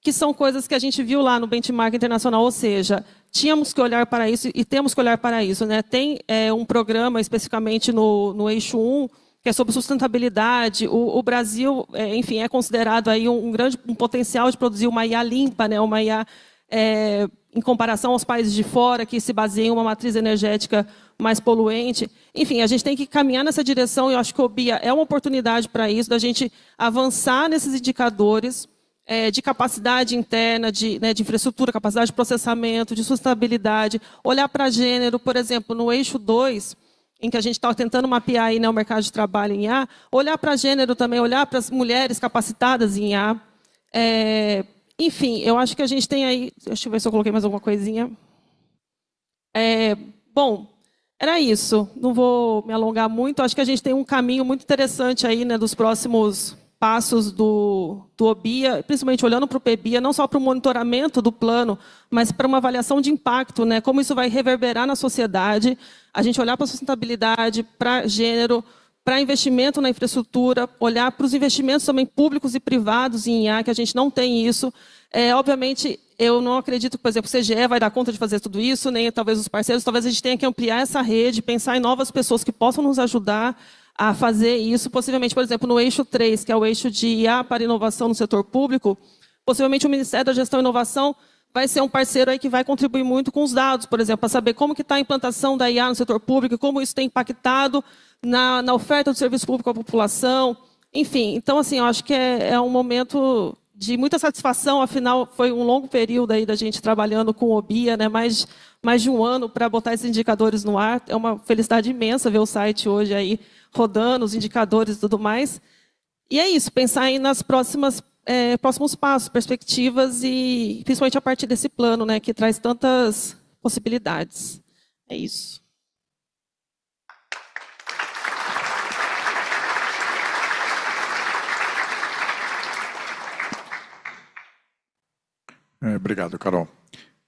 que são coisas que a gente viu lá no benchmark internacional, ou seja, tínhamos que olhar para isso e temos que olhar para isso. Né? Tem é, um programa especificamente no, no eixo 1, que é sobre sustentabilidade. O, o Brasil, é, enfim, é considerado aí um, um, grande um potencial de produzir uma IA limpa, né? uma IA é, em comparação aos países de fora que se baseia em uma matriz energética mais poluente. Enfim, a gente tem que caminhar nessa direção e eu acho que o BIA é uma oportunidade para isso, da gente avançar nesses indicadores é, de capacidade interna, de, né, de infraestrutura, capacidade de processamento, de sustentabilidade, olhar para gênero, por exemplo, no eixo 2, em que a gente está tentando mapear aí, né, o mercado de trabalho em IA, olhar para gênero também, olhar para as mulheres capacitadas em IA. É, enfim, eu acho que a gente tem aí. Deixa eu ver se eu coloquei mais alguma coisinha. É, bom, era isso. Não vou me alongar muito. Acho que a gente tem um caminho muito interessante aí, né, dos próximos passos do, do OBIA, principalmente olhando para o PBIA, não só para o monitoramento do plano, mas para uma avaliação de impacto, né? Como isso vai reverberar na sociedade, a gente olhar para a sustentabilidade, para gênero, para investimento na infraestrutura, olhar para os investimentos também públicos e privados em IA, que a gente não tem isso. É, obviamente, eu não acredito que, por exemplo, o CGE vai dar conta de fazer tudo isso, nem talvez os parceiros, talvez a gente tenha que ampliar essa rede, pensar em novas pessoas que possam nos ajudar a fazer isso, possivelmente, por exemplo, no eixo 3, que é o eixo de IA para inovação no setor público, possivelmente o Ministério da Gestão e Inovação vai ser um parceiro aí que vai contribuir muito com os dados, por exemplo, para saber como está a implantação da IA no setor público, como isso tem impactado na, na oferta do serviço público à população, enfim. Então, assim, eu acho que é, é um momento de muita satisfação, afinal foi um longo período aí da gente trabalhando com o OBIA, né? mais, mais de um ano para botar esses indicadores no ar. É uma felicidade imensa ver o site hoje aí rodando, os indicadores e tudo mais. E é isso, pensar aí nas próximas, é, próximos passos, perspectivas e principalmente a partir desse plano, né, que traz tantas possibilidades. É isso. É, obrigado, Carol.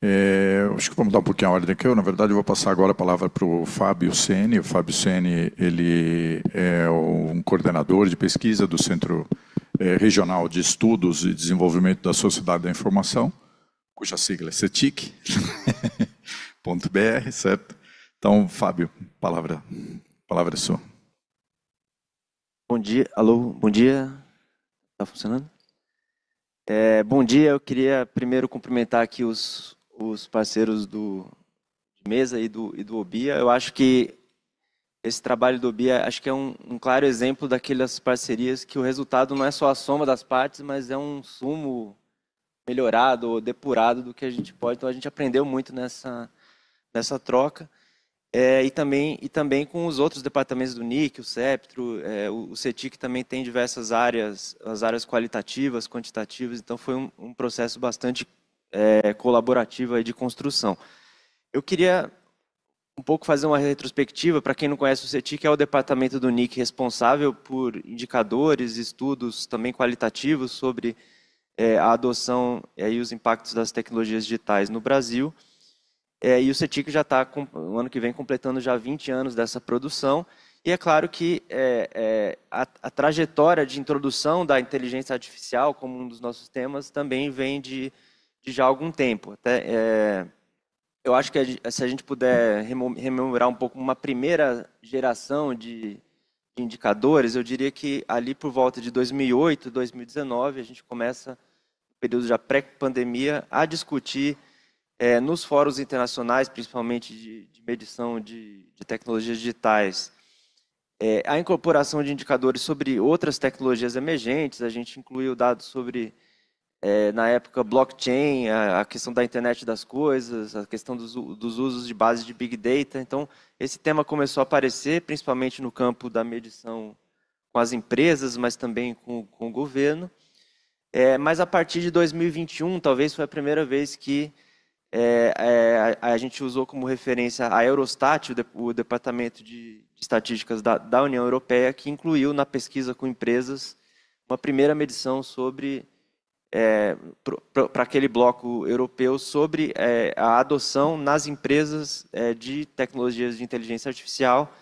É, acho que vamos dar um pouquinho a ordem aqui. Eu, na verdade, eu vou passar agora a palavra para o Fábio Sene. O Fábio Sene ele é um coordenador de pesquisa do Centro é, Regional de Estudos e Desenvolvimento da Sociedade da Informação, cuja sigla é CETIC.br, certo? Então, Fábio, palavra, palavra é sua. Bom dia, alô, bom dia. Está funcionando? É, bom dia, eu queria primeiro cumprimentar aqui os, os parceiros do Mesa e do, e do Obia. Eu acho que esse trabalho do Obia acho que é um, um, claro exemplo daquelas parcerias que o resultado não é só a soma das partes, mas é um sumo melhorado ou depurado do que a gente pode. Então a gente aprendeu muito nessa, nessa troca. É, e, também, e também com os outros departamentos do NIC, o CEPTRO, é, o, CETIC também tem diversas áreas, as áreas qualitativas, quantitativas, então foi um, um processo bastante é, colaborativo de construção. Eu queria um pouco fazer uma retrospectiva, para quem não conhece o CETIC, é o departamento do NIC responsável por indicadores, estudos também qualitativos sobre é, a adoção e os impactos das tecnologias digitais no Brasil, é, e o CETIC já está, no ano que vem, completando já 20 anos dessa produção. E é claro que é, é, a, a, trajetória de introdução da inteligência artificial como um dos nossos temas também vem de, de já algum tempo. Até, é, eu acho que a, se a gente puder rememorar um pouco uma primeira geração de, de indicadores, eu diria que ali por volta de 2008, 2019, a gente começa, período já pré-pandemia, a discutir é, nos fóruns internacionais, principalmente de, de medição de, de, tecnologias digitais, é, a incorporação de indicadores sobre outras tecnologias emergentes, a gente incluiu dados sobre, é, na época, blockchain, a, a, questão da internet das coisas, a questão dos, dos usos de base de Big Data. Então, esse tema começou a aparecer, principalmente no campo da medição com as empresas, mas também com, com o governo. É, mas a partir de 2021, talvez foi a primeira vez que é, é, a, a, gente usou como referência a Eurostat, o, de, o Departamento de, de Estatísticas da, da, União Europeia, que incluiu na pesquisa com empresas uma primeira medição sobre é, para aquele bloco europeu sobre é, a adoção nas empresas é, de tecnologias de inteligência artificial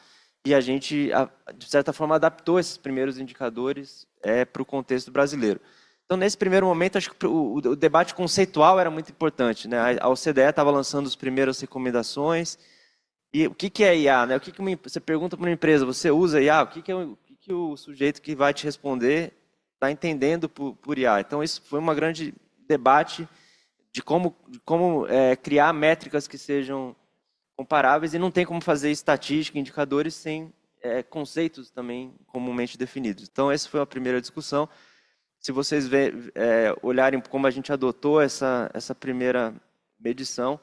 e a gente de certa forma adaptou esses primeiros indicadores para o contexto brasileiro. Então, nesse primeiro momento, acho que o, o debate conceitual era muito importante. Né? A OCDE estava lançando as primeiras recomendações. E o que, que é IA? Né? O que, que uma, você pergunta para uma empresa, você usa IA? O que, que, é, o, que, que o sujeito que vai te responder está entendendo por, por, IA? Então, isso foi um grande debate de como, de como é, criar métricas que sejam comparáveis e não tem como fazer estatística, indicadores sem é, conceitos também comumente definidos. Então, essa foi a primeira discussão se vocês é, olharem como a gente adotou essa, essa primeira medição,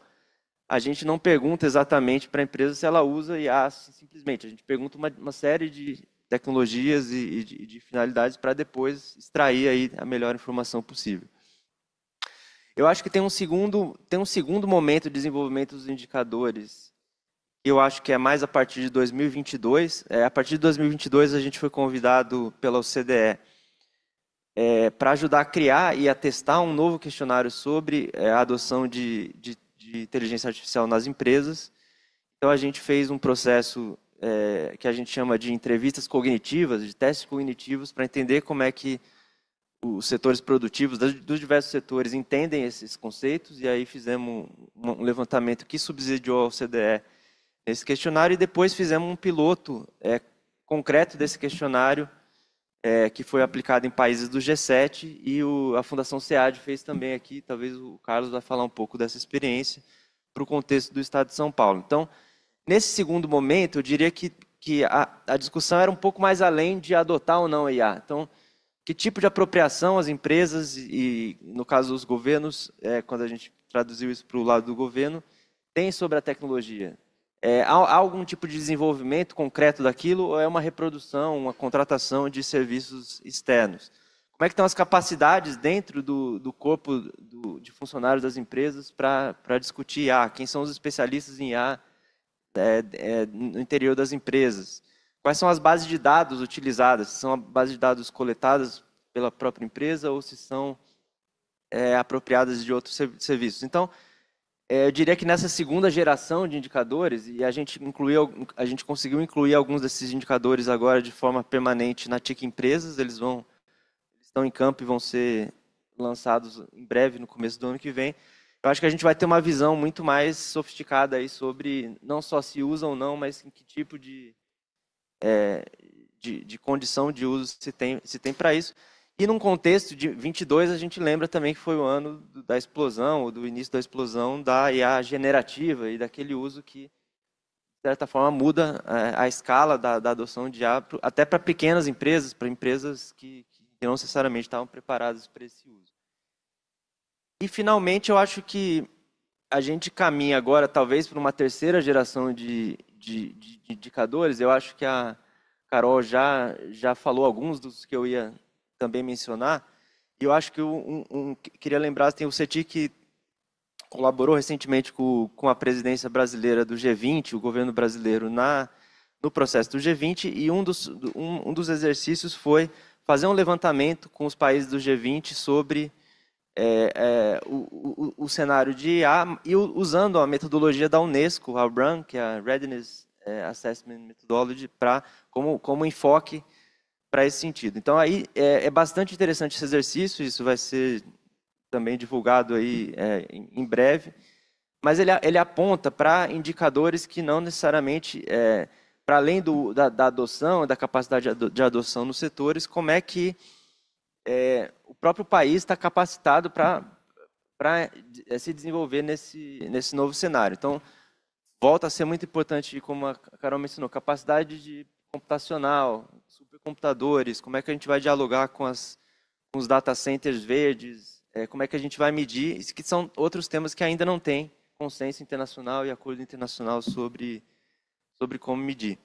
a gente não pergunta exatamente para a empresa se ela usa IA assim, simplesmente. A gente pergunta uma, uma série de tecnologias e, e de, de finalidades para depois extrair aí a melhor informação possível. Eu acho que tem um segundo, tem um segundo momento de desenvolvimento dos indicadores. Eu acho que é mais a partir de 2022. É, a partir de 2022 a gente foi convidado pela OCDE é, para ajudar a criar e a testar um novo questionário sobre é, a adoção de, de, de, inteligência artificial nas empresas. Então, a gente fez um processo é, que a gente chama de entrevistas cognitivas, de testes cognitivos, para entender como é que os setores produtivos dos diversos setores entendem esses conceitos, e aí fizemos um levantamento que subsidiou ao CDE esse questionário, e depois fizemos um piloto é, concreto desse questionário é, que foi aplicado em países do G7 e o, a Fundação SEAD fez também aqui, talvez o Carlos vai falar um pouco dessa experiência para o contexto do Estado de São Paulo. Então, nesse segundo momento, eu diria que, que a, a, discussão era um pouco mais além de adotar ou não a IA. Então, que tipo de apropriação as empresas e, no caso, os governos, é, quando a gente traduziu isso para o lado do governo, têm sobre a tecnologia? É, há, há, algum tipo de desenvolvimento concreto daquilo ou é uma reprodução, uma contratação de serviços externos? Como é que estão as capacidades dentro do, do corpo do, de funcionários das empresas para discutir IA? Ah, quem são os especialistas em IA é, é, no interior das empresas? Quais são as bases de dados utilizadas? São bases de dados coletadas pela própria empresa ou se são é, apropriadas de outros serviços? Então, é, eu diria que nessa segunda geração de indicadores, e a gente, incluiu, a gente conseguiu incluir alguns desses indicadores agora de forma permanente na TIC Empresas, eles vão estão em campo e vão ser lançados em breve, no começo do ano que vem. Eu acho que a gente vai ter uma visão muito mais sofisticada aí sobre não só se usa ou não, mas em que tipo de, é, de, de condição de uso se tem, se tem para isso. E num contexto de 22, a gente lembra também que foi o ano da explosão, ou do início da explosão da IA generativa e daquele uso que, de certa forma, muda eh, a, escala da, da, adoção de IA, até para pequenas empresas, para empresas que, que não necessariamente estavam preparadas para esse uso. E, finalmente, eu acho que a gente caminha agora, talvez, para uma terceira geração de, de, de, indicadores. Eu acho que a Carol já, já falou alguns dos que eu ia também mencionar. E eu acho que um, um, queria lembrar, tem assim, o CETI que colaborou recentemente com, com a presidência brasileira do G20, o governo brasileiro, na, no processo do G20, e um dos, um, um dos exercícios foi fazer um levantamento com os países do G20 sobre é, é, o, o, o, cenário de IA e usando a metodologia da Unesco, a RAN, que é a Readiness é, Assessment Methodology, pra, como, como enfoque para esse sentido. Então aí é, é, bastante interessante esse exercício, isso vai ser também divulgado aí é, em breve, mas ele, ele aponta para indicadores que não necessariamente, é, para além do, da, da adoção, da capacidade de adoção nos setores, como é que é, o próprio país está capacitado para é, se desenvolver nesse, nesse novo cenário. Então, volta a ser muito importante, como a Carol mencionou, capacidade de computacional, supercomputadores, como é que a gente vai dialogar com, as, com os data centers verdes, é, como é que a gente vai medir, isso que são outros temas que ainda não tem consenso internacional e acordo internacional sobre, sobre como medir.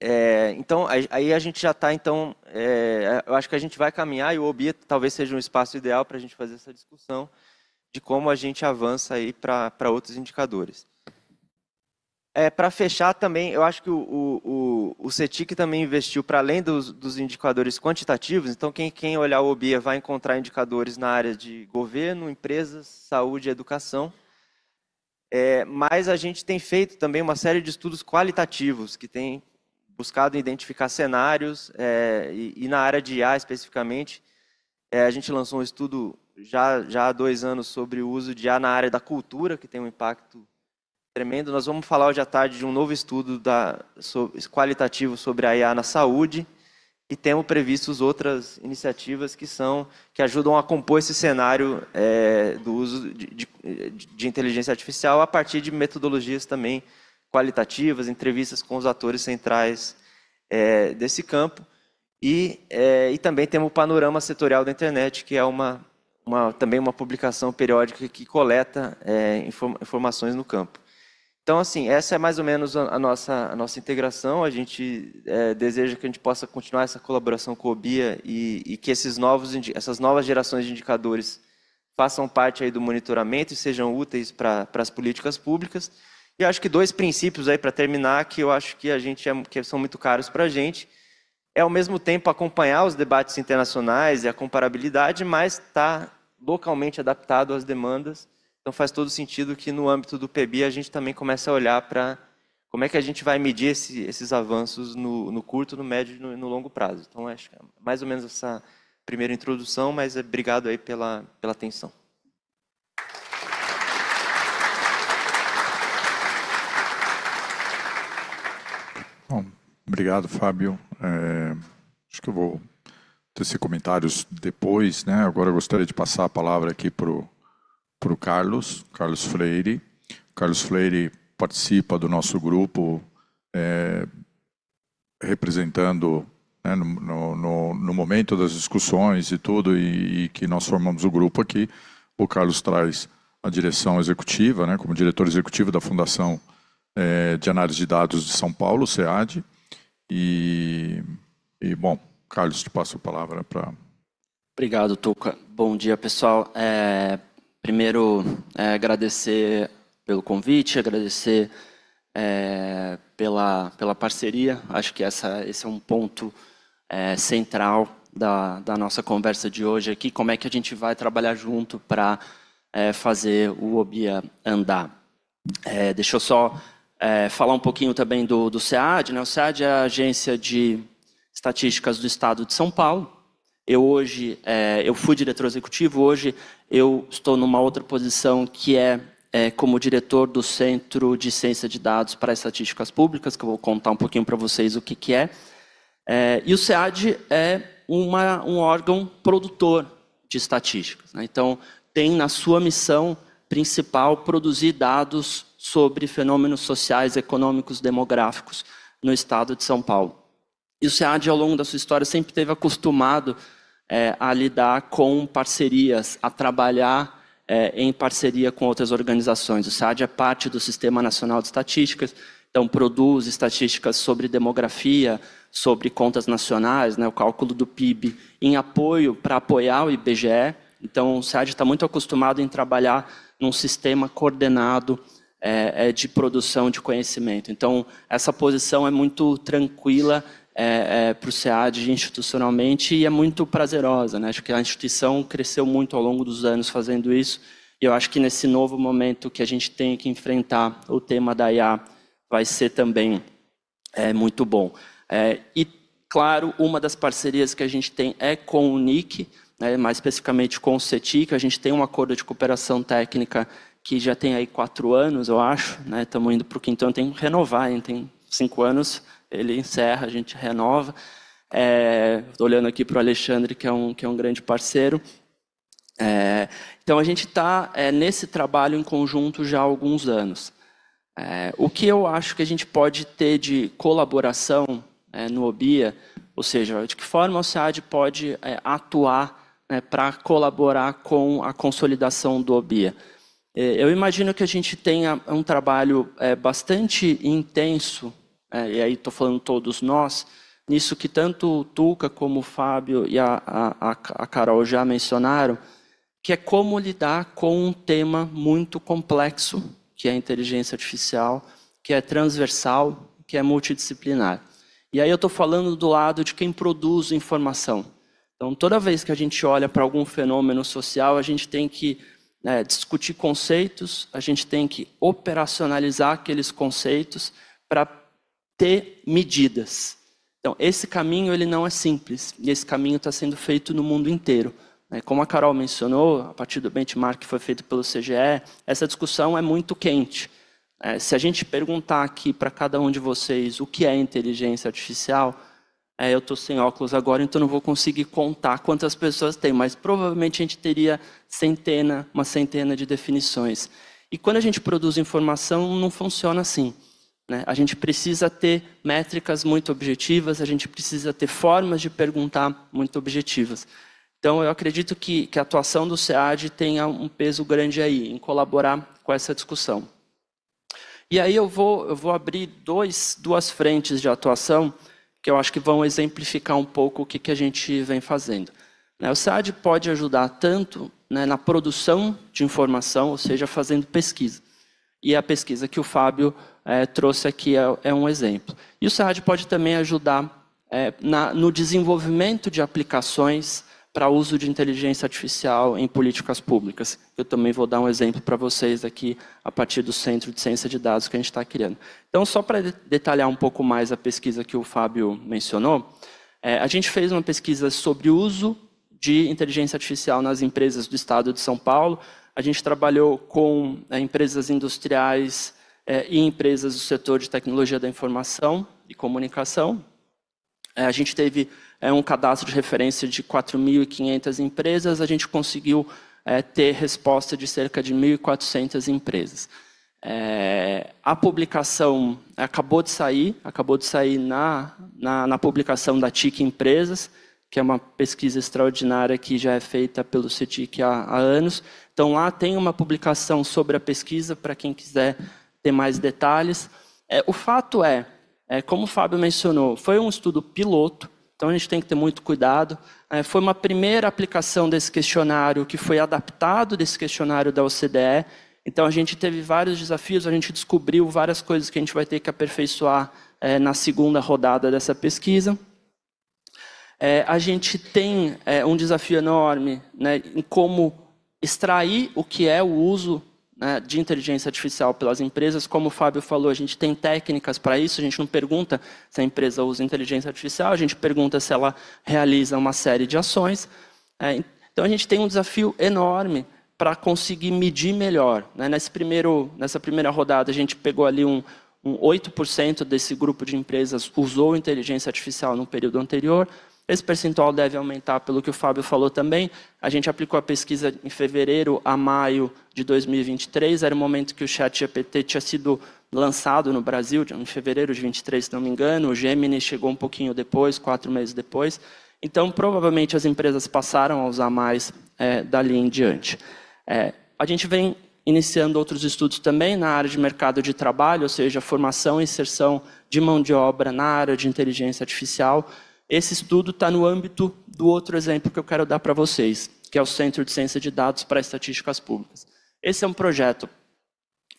É, então, aí a gente já está, então, é, eu acho que a gente vai caminhar e o OBIA talvez seja um espaço ideal para a gente fazer essa discussão de como a gente avança aí para outros indicadores é, para fechar também, eu acho que o, o, o CETIC também investiu para além dos, dos, indicadores quantitativos, então quem, quem olhar o OBIA vai encontrar indicadores na área de governo, empresas, saúde e educação. É, mas a gente tem feito também uma série de estudos qualitativos que tem buscado identificar cenários é, e, e, na área de IA especificamente, é, a gente lançou um estudo já, já há dois anos sobre o uso de IA na área da cultura, que tem um impacto tremendo. Nós vamos falar hoje à tarde de um novo estudo da, sobre, qualitativo sobre a IA na saúde e temos previstos outras iniciativas que são que ajudam a compor esse cenário é, do uso de, de, de, inteligência artificial a partir de metodologias também qualitativas, entrevistas com os atores centrais é, desse campo. E, é, e também temos o panorama setorial da internet, que é uma, uma também uma publicação periódica que coleta é, informações no campo. Então, assim, essa é mais ou menos a, nossa, a nossa integração. A gente é, deseja que a gente possa continuar essa colaboração com o BIA e, e que esses novos, essas novas gerações de indicadores façam parte aí do monitoramento e sejam úteis para as políticas públicas. E acho que dois princípios aí para terminar que eu acho que a gente é, que são muito caros para a gente é ao mesmo tempo acompanhar os debates internacionais e a comparabilidade, mas estar tá localmente adaptado às demandas então faz todo sentido que no âmbito do PBI a gente também comece a olhar para como é que a gente vai medir esse, esses avanços no, no, curto, no médio e no, no, longo prazo. Então acho que é mais ou menos essa primeira introdução, mas obrigado aí pela, pela atenção. Bom, obrigado, Fábio. É, acho que eu vou tecer comentários depois, né? Agora eu gostaria de passar a palavra aqui para o para o Carlos, Carlos Freire. Carlos Freire participa do nosso grupo é, representando né, no, no, no, momento das discussões e tudo, e, e, que nós formamos o grupo aqui. O Carlos traz a direção executiva, né, como diretor executivo da Fundação é, de Análise de Dados de São Paulo, SEAD. E, e bom, Carlos, te passo a palavra para. Obrigado, Tuca. Bom dia, pessoal. É... Primeiro, é, agradecer pelo convite, agradecer é, pela, pela parceria. Acho que essa, esse é um ponto é, central da, da nossa conversa de hoje aqui, como é que a gente vai trabalhar junto para é, fazer o Obia andar. É, deixa eu só é, falar um pouquinho também do, do SEAD. Né? O SEAD é a Agência de Estatísticas do Estado de São Paulo. Eu hoje, eu fui diretor executivo, hoje eu estou numa outra posição que é, é como diretor do Centro de Ciência de Dados para Estatísticas Públicas, que eu vou contar um pouquinho para vocês o que, que é. é. E o SEAD é uma, um órgão produtor de estatísticas. Né? Então, tem na sua missão principal produzir dados sobre fenômenos sociais, econômicos, demográficos no estado de São Paulo. E o SEAD, ao longo da sua história, sempre teve acostumado é, a lidar com parcerias, a trabalhar é, em parceria com outras organizações. O SAD é parte do Sistema Nacional de Estatísticas, então produz estatísticas sobre demografia, sobre contas nacionais, né, o cálculo do PIB, em apoio para apoiar o IBGE. Então o SAD está muito acostumado em trabalhar num sistema coordenado é, é de produção de conhecimento. Então, essa posição é muito tranquila é, é, para o SEAD institucionalmente e é muito prazerosa. Né? Acho que a instituição cresceu muito ao longo dos anos fazendo isso e eu acho que nesse novo momento que a gente tem que enfrentar o tema da IA vai ser também é, muito bom. É, e, claro, uma das parcerias que a gente tem é com o NIC, né, mais especificamente com o CETIC. A gente tem um acordo de cooperação técnica que já tem aí quatro anos, eu acho. Estamos né, indo para o quinto ano, tem que renovar, hein, tem cinco anos ele encerra, a gente renova. Estou é, olhando aqui para o Alexandre, que é, um, que é um grande parceiro. É, então, a gente está é, nesse trabalho em conjunto já há alguns anos. É, o que eu acho que a gente pode ter de colaboração né, no OBIA, ou seja, de que forma o SEAD pode é, atuar né, para colaborar com a consolidação do OBIA. É, eu imagino que a gente tenha um trabalho bastante intenso é, e aí estou falando todos nós, nisso que tanto o Tuca como o Fábio e a, a, a Carol já mencionaram, que é como lidar com um tema muito complexo, que é a inteligência artificial, que é transversal, que é multidisciplinar. E aí eu estou falando do lado de quem produz informação. Então, toda vez que a gente olha para algum fenômeno social, a gente tem que né, discutir conceitos, a gente tem que operacionalizar aqueles conceitos para ter medidas. Então, esse caminho ele não é simples, e esse caminho está sendo feito no mundo inteiro. Né? Como a Carol mencionou, a partir do benchmark que foi feito pelo CGE, essa discussão é muito quente. É, se a gente perguntar aqui para cada um de vocês o que é inteligência artificial, é, eu estou sem óculos agora, então não vou conseguir contar quantas pessoas tem, mas provavelmente a gente teria centena, uma centena de definições. E quando a gente produz informação, não funciona assim. Né? A gente precisa ter métricas muito objetivas, a gente precisa ter formas de perguntar muito objetivas. Então, eu acredito que, que a atuação do SEAD tenha um peso grande aí, em colaborar com essa discussão. E aí eu vou, eu vou abrir dois, duas frentes de atuação que eu acho que vão exemplificar um pouco o que, que a gente vem fazendo. Né? O SEAD pode ajudar tanto né, na produção de informação, ou seja, fazendo pesquisa e a pesquisa que o Fábio é, trouxe aqui é, é, um exemplo. E o SEAD pode também ajudar é, na, no desenvolvimento de aplicações para uso de inteligência artificial em políticas públicas. Eu também vou dar um exemplo para vocês aqui a partir do Centro de Ciência de Dados que a gente está criando. Então, só para detalhar um pouco mais a pesquisa que o Fábio mencionou, é, a gente fez uma pesquisa sobre uso de inteligência artificial nas empresas do Estado de São Paulo, a gente trabalhou com é, empresas industriais é, e empresas do setor de tecnologia da informação e comunicação. É, a gente teve é, um cadastro de referência de 4.500 empresas, a gente conseguiu é, ter resposta de cerca de 1.400 empresas. É, a publicação acabou de sair, acabou de sair na, na, na, publicação da TIC Empresas, que é uma pesquisa extraordinária que já é feita pelo CETIC há, há anos, então, lá tem uma publicação sobre a pesquisa, para quem quiser ter mais detalhes. É, o fato é, é, como o Fábio mencionou, foi um estudo piloto, então a gente tem que ter muito cuidado. É, foi uma primeira aplicação desse questionário que foi adaptado desse questionário da OCDE. Então a gente teve vários desafios, a gente descobriu várias coisas que a gente vai ter que aperfeiçoar é, na segunda rodada dessa pesquisa. É, a gente tem é, um desafio enorme né, em como extrair o que é o uso né, de inteligência artificial pelas empresas. Como o Fábio falou, a gente tem técnicas para isso, a gente não pergunta se a empresa usa inteligência artificial, a gente pergunta se ela realiza uma série de ações. É, então, a gente tem um desafio enorme para conseguir medir melhor. Né? Nesse primeiro, nessa primeira rodada, a gente pegou ali um, um 8% desse grupo de empresas usou inteligência artificial no período anterior. Esse percentual deve aumentar, pelo que o Fábio falou também. A gente aplicou a pesquisa em fevereiro a maio de 2023, era o momento que o chat GPT tinha sido lançado no Brasil, em fevereiro de 23, se não me engano. O Gemini chegou um pouquinho depois, quatro meses depois. Então, provavelmente, as empresas passaram a usar mais é, dali em diante. É, a gente vem iniciando outros estudos também na área de mercado de trabalho, ou seja, formação e inserção de mão de obra na área de inteligência artificial. Esse estudo está no âmbito do outro exemplo que eu quero dar para vocês, que é o Centro de Ciência de Dados para Estatísticas Públicas. Esse é um projeto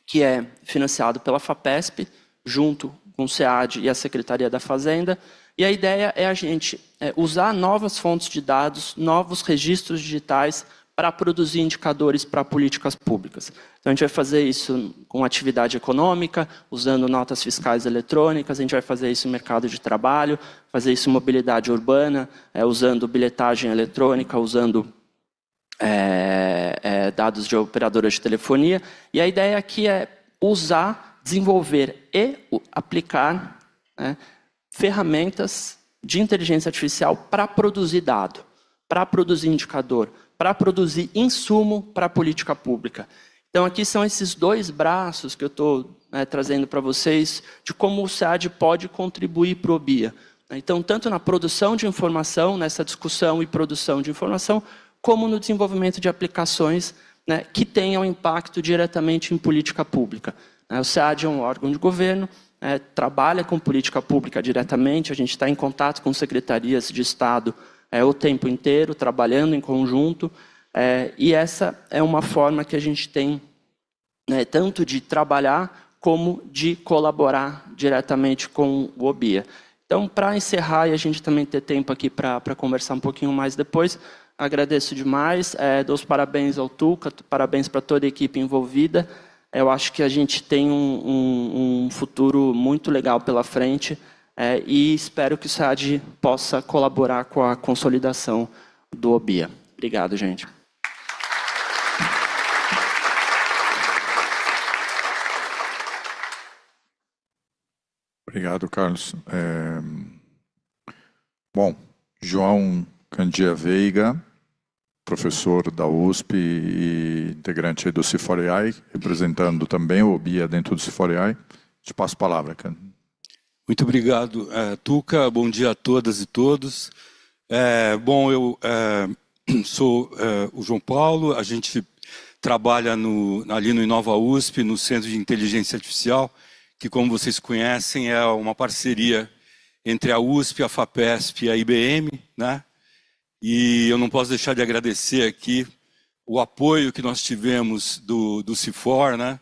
que é financiado pela FAPESP, junto com o SEAD e a Secretaria da Fazenda, e a ideia é a gente é, usar novas fontes de dados, novos registros digitais para produzir indicadores para políticas públicas. Então, a gente vai fazer isso com atividade econômica, usando notas fiscais eletrônicas, a gente vai fazer isso no mercado de trabalho, fazer isso em mobilidade urbana, é, usando bilhetagem eletrônica, usando é, é, dados de operadoras de telefonia. E a ideia aqui é usar, desenvolver e aplicar né, ferramentas de inteligência artificial para produzir dado, para produzir indicador, para produzir insumo para a política pública. Então, aqui são esses dois braços que eu estou né, trazendo para vocês de como o SEAD pode contribuir para o BIA. Então, tanto na produção de informação, nessa discussão e produção de informação, como no desenvolvimento de aplicações né, que tenham impacto diretamente em política pública. É, o SEAD é um órgão de governo, é, trabalha com política pública diretamente, a gente está em contato com secretarias de Estado é, o tempo inteiro, trabalhando em conjunto. É, e essa é uma forma que a gente tem né, tanto de trabalhar como de colaborar diretamente com o OBIA. Então, para encerrar e a gente também ter tempo aqui para conversar um pouquinho mais depois, agradeço demais, é, dou os parabéns ao Tuca, parabéns para toda a equipe envolvida. Eu acho que a gente tem um, um, um futuro muito legal pela frente é, e espero que o SAD possa colaborar com a consolidação do OBIA. Obrigado, gente. Obrigado, Carlos. É... Bom, João Candia Veiga, professor da USP e integrante do Ciforeai, representando também o OBIa dentro do Ciforeai. Te passo a palavra, Candia. Muito obrigado, é, Tuca. Bom dia a todas e todos. É, bom, eu é, sou é, o João Paulo. A gente trabalha no, ali no Inova USP, no Centro de Inteligência Artificial, que, como vocês conhecem, é uma parceria entre a USP, a FAPESP e a IBM. Né? E eu não posso deixar de agradecer aqui o apoio que nós tivemos do, do CIFOR, né?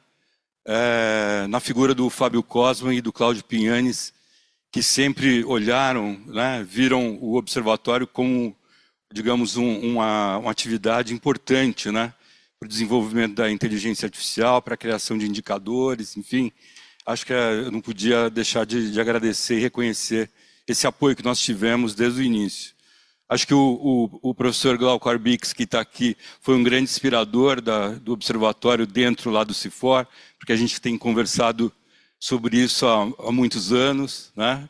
É, na figura do Fábio Cosman e do Cláudio Pinhanes, que sempre olharam, né, viram o observatório como, digamos, um, uma, uma, atividade importante né, para o desenvolvimento da inteligência artificial, para a criação de indicadores, enfim. Acho que eh, eu não podia deixar de, de agradecer e reconhecer esse apoio que nós tivemos desde o início. Acho que o, o, o professor Glauco Arbix, que está aqui, foi um grande inspirador da, do observatório dentro lá do CIFOR, porque a gente tem conversado sobre isso há, há muitos anos, né?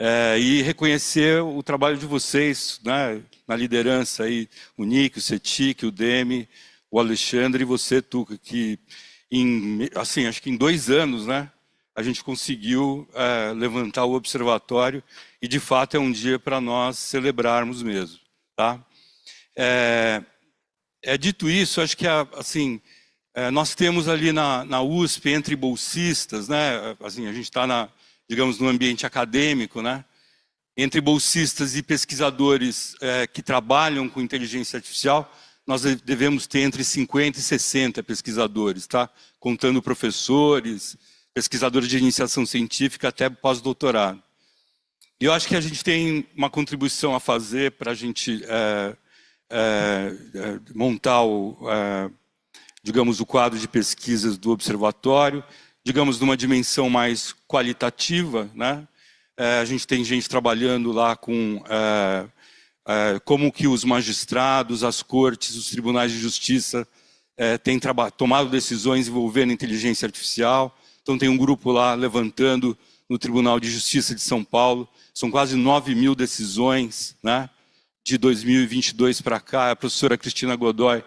É, e reconhecer o trabalho de vocês né, na liderança aí, o Nick, o Cetic, o Demi, o Alexandre e você, Tuca, que em, assim, acho que em dois anos, né, a gente conseguiu é, levantar o observatório e de fato é um dia para nós celebrarmos mesmo, tá? É, é dito isso, acho que assim é, nós temos ali na, na, USP, entre bolsistas, né, assim, a gente está, digamos, no ambiente acadêmico, né, entre bolsistas e pesquisadores é, que trabalham com inteligência artificial, nós devemos ter entre 50 e 60 pesquisadores, tá? contando professores, pesquisadores de iniciação científica até pós-doutorado. E eu acho que a gente tem uma contribuição a fazer para a gente é, é, é, montar o, é, digamos, o quadro de pesquisas do observatório, digamos, numa dimensão mais qualitativa, né? É, a gente tem gente trabalhando lá com é, é, como que os magistrados, as cortes, os tribunais de justiça é, têm tomado decisões envolvendo inteligência artificial. Então tem um grupo lá levantando no Tribunal de Justiça de São Paulo. São quase 9 mil decisões, né? De 2022 para cá, a professora Cristina Godoy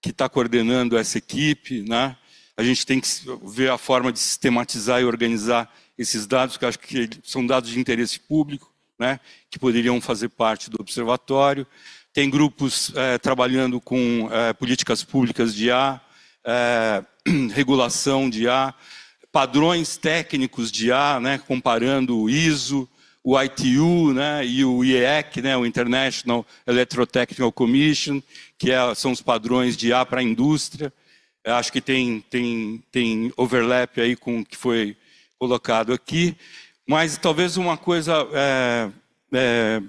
que está coordenando essa equipe, né? A gente tem que ver a forma de sistematizar e organizar esses dados, que acho que são dados de interesse público, né? Que poderiam fazer parte do observatório. Tem grupos é, trabalhando com é, políticas públicas de A, é, regulação de A, padrões técnicos de A, né? Comparando o ISO, o ITU né, e o IEC, né, o International Electrotechnical Commission, que é, são os padrões de A para a indústria. Eu acho que tem, tem, tem overlap aí com o que foi colocado aqui. Mas talvez uma coisa é, é,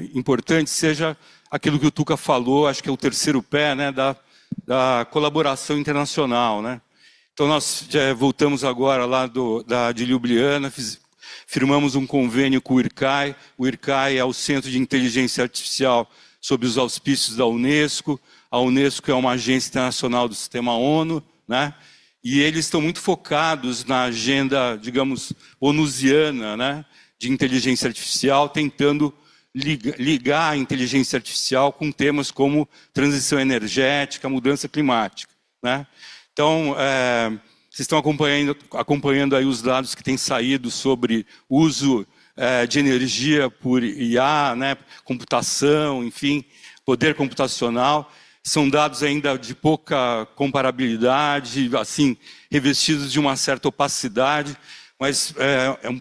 é importante seja aquilo que o Tuca falou, acho que é o terceiro pé né, da, da colaboração internacional. Né? Então, nós é, voltamos agora lá do, da, de Ljubljana, fiz, firmamos um convênio com o IRCAI. O IRCAI é o Centro de Inteligência Artificial sob os auspícios da Unesco. A Unesco é uma agência internacional do sistema ONU, né? E eles estão muito focados na agenda, digamos, onusiana, né? De inteligência artificial, tentando ligar a inteligência artificial com temas como transição energética, mudança climática, né? Então, é, vocês estão acompanhando, acompanhando aí os dados que têm saído sobre uso é, de energia por IA, né, computação, enfim, poder computacional. São dados ainda de pouca comparabilidade, assim, revestidos de uma certa opacidade, mas é, é um,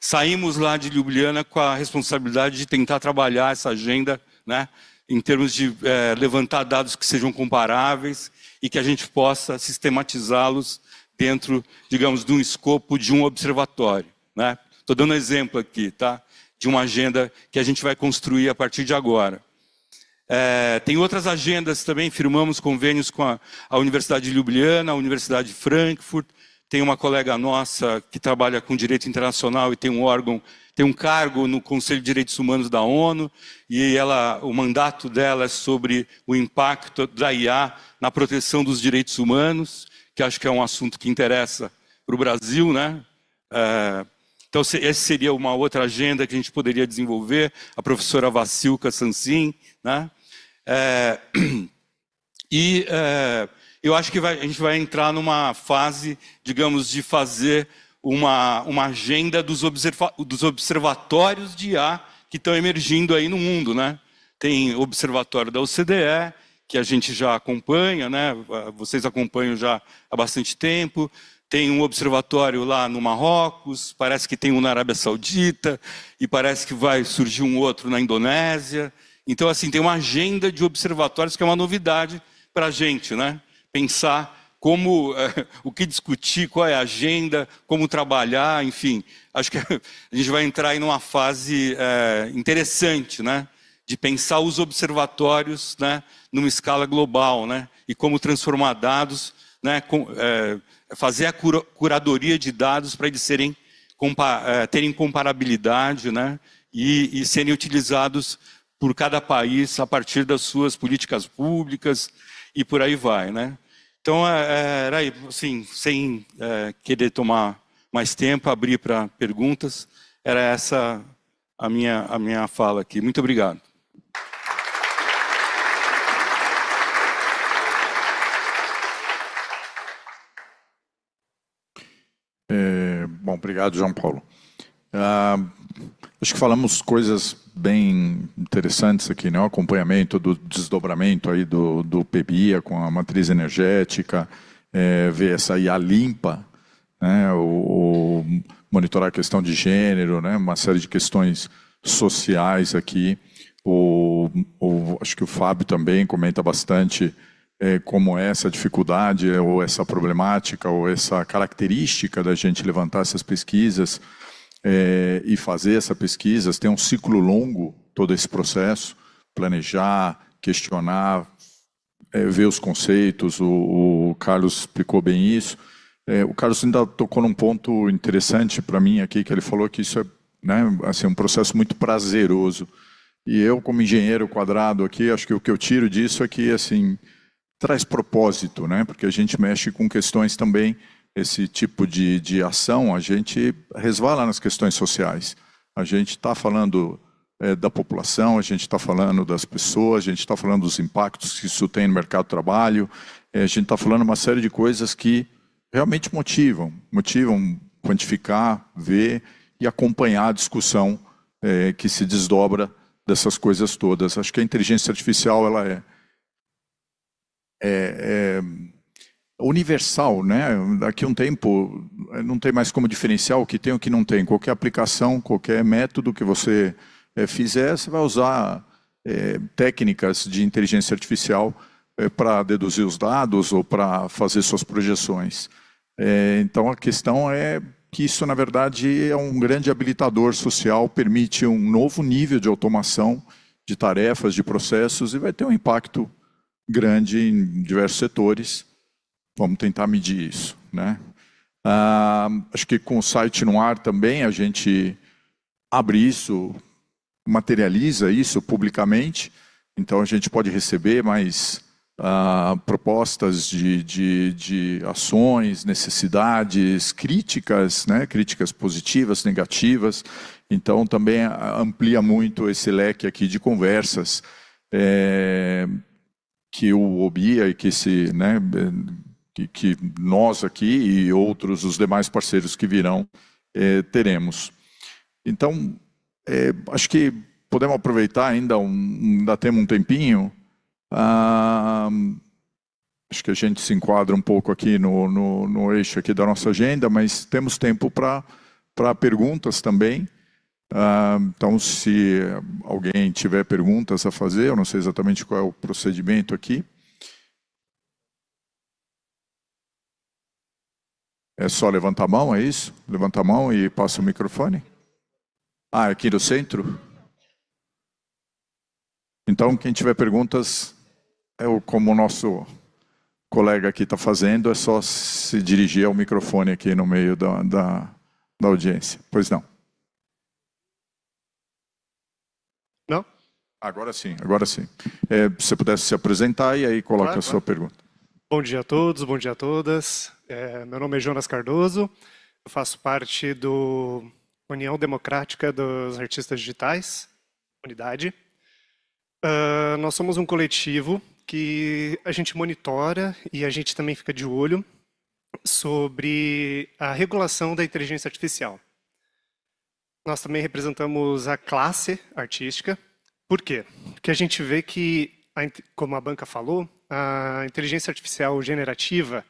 saímos lá de Ljubljana com a responsabilidade de tentar trabalhar essa agenda, né, em termos de é, levantar dados que sejam comparáveis e que a gente possa sistematizá-los dentro, digamos, de um escopo de um observatório. Né? Estou dando um exemplo aqui, tá? De uma agenda que a gente vai construir a partir de agora. É, tem outras agendas também, firmamos convênios com a, a, Universidade de Ljubljana, a Universidade de Frankfurt, tem uma colega nossa que trabalha com direito internacional e tem um órgão, tem um cargo no Conselho de Direitos Humanos da ONU, e ela, o mandato dela é sobre o impacto da IA na proteção dos direitos humanos que acho que é um assunto que interessa para o Brasil, né? É, então, essa seria uma outra agenda que a gente poderia desenvolver, a professora Vacilca Sansin, né? É, e é, eu acho que vai, a gente vai entrar numa fase, digamos, de fazer uma, uma agenda dos, observa dos observatórios de IA que estão emergindo aí no mundo, né? Tem observatório da OCDE, que a gente já acompanha, né? Ah, vocês acompanham já há bastante tempo. Tem um observatório lá no Marrocos, parece que tem um na Arábia Saudita, e parece que vai surgir um outro na Indonésia. Então, assim, tem uma agenda de observatórios que é uma novidade para a gente, né? Pensar como, eh, o que discutir, qual é a agenda, como trabalhar, enfim. Acho que a gente vai entrar em uma fase é, interessante, né? de pensar os observatórios né, numa escala global, né, e como transformar dados, né, com, é, fazer a cura, curadoria de dados para eles serem, compa, é, terem comparabilidade né, e, e, serem utilizados por cada país a partir das suas políticas públicas e por aí vai. Né. Então, é, é era assim, sem é, querer tomar mais tempo, abrir para perguntas, era essa a minha, a minha fala aqui. Muito obrigado. É, bom, obrigado, João Paulo. Ah, acho que falamos coisas bem interessantes aqui, né? O acompanhamento do desdobramento aí do, do PBIA com a matriz energética, é, ver essa IA limpa, né? O, o, monitorar a questão de gênero, né? Uma série de questões sociais aqui. O, o acho que o Fábio também comenta bastante é, como essa dificuldade, é, ou essa problemática, ou essa característica da gente levantar essas pesquisas é, e fazer essas pesquisas. Tem um ciclo longo todo esse processo, planejar, questionar, é, ver os conceitos. O, o, Carlos explicou bem isso. É, o Carlos ainda tocou num ponto interessante para mim aqui, que ele falou que isso é né, assim, um processo muito prazeroso. E eu, como engenheiro quadrado aqui, acho que o que eu tiro disso é que, assim, traz propósito, né? Porque a gente mexe com questões também, esse tipo de, de ação, a gente resvala nas questões sociais. A gente está falando é, da população, a gente está falando das pessoas, a gente está falando dos impactos que isso tem no mercado de trabalho, é, a gente está falando uma série de coisas que realmente motivam, motivam quantificar, ver e acompanhar a discussão é, que se desdobra dessas coisas todas. Acho que a inteligência artificial ela é é, é, universal, né? Daqui um tempo eh, não tem mais como diferenciar o que tem ou o que não tem. Qualquer aplicação, qualquer método que você eh, fizer, você vai usar é, técnicas de inteligência artificial é, para deduzir os dados ou para fazer suas projeções. É, então a questão é que isso, na verdade, é um grande habilitador social, permite um novo nível de automação de tarefas, de processos e vai ter um impacto grande em diversos setores. Vamos tentar medir isso. Né? Ah, acho que com o site no ar também a gente abre isso, materializa isso publicamente. Então a gente pode receber mais ah, propostas de, de, de, ações, necessidades, críticas, né? críticas positivas, negativas. Então também amplia muito esse leque aqui de conversas. É, que o OBIA e que se né, que, que, nós aqui e outros, os demais parceiros que virão, é, teremos. Então, é, acho que podemos aproveitar ainda, um, ainda temos um tempinho. Ah, acho que a gente se enquadra um pouco aqui no, no, no eixo aqui da nossa agenda, mas temos tempo para perguntas também. Ah, então, se alguém tiver perguntas a fazer, eu não sei exatamente qual é o procedimento aqui. É só levantar a mão, é isso? Levanta a mão e passa o microfone. Ah, aqui no centro? Então, quem tiver perguntas, é como o nosso colega aqui está fazendo, é só se dirigir ao microfone aqui no meio da, da, da audiência. Pois não. Agora sim, agora sim. É, se você pudesse se apresentar e aí coloca claro, a sua claro. pergunta. Bom dia a todos, bom dia a todas. É, meu nome é Jonas Cardoso, eu faço parte do União Democrática dos Artistas Digitais, unidade. Uh, nós somos um coletivo que a gente monitora e a gente também fica de olho sobre a regulação da inteligência artificial. Nós também representamos a classe artística, por quê? Porque a gente vê que, como a banca falou, a inteligência artificial generativa,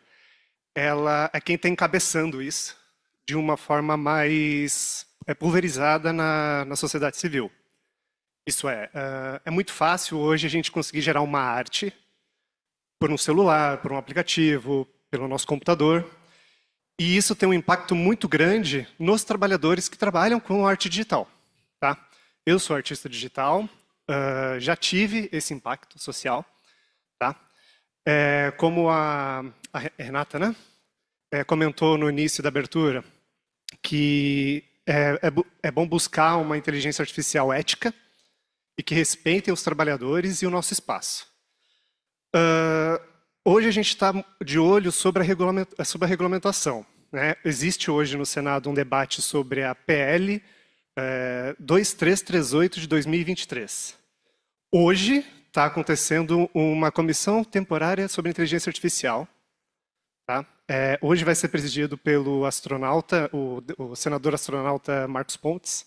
ela é quem está encabeçando isso de uma forma mais é, pulverizada na, na sociedade civil. Isso é, é, é muito fácil hoje a gente conseguir gerar uma arte por um celular, por um aplicativo, pelo nosso computador. E isso tem um impacto muito grande nos trabalhadores que trabalham com arte digital. Tá? Eu sou artista digital, uh, já tive esse impacto social, tá? É, como a, a, Renata, né? É, comentou no início da abertura que é, é, é bom buscar uma inteligência artificial ética e que respeitem os trabalhadores e o nosso espaço. Uh, hoje a gente está de olho sobre a, sobre a regulamentação. Né? Existe hoje no Senado um debate sobre a PL é, 2338 de 2023. Hoje está acontecendo uma comissão temporária sobre inteligência artificial. Tá? É, hoje vai ser presidido pelo astronauta, o, o senador astronauta Marcos Pontes.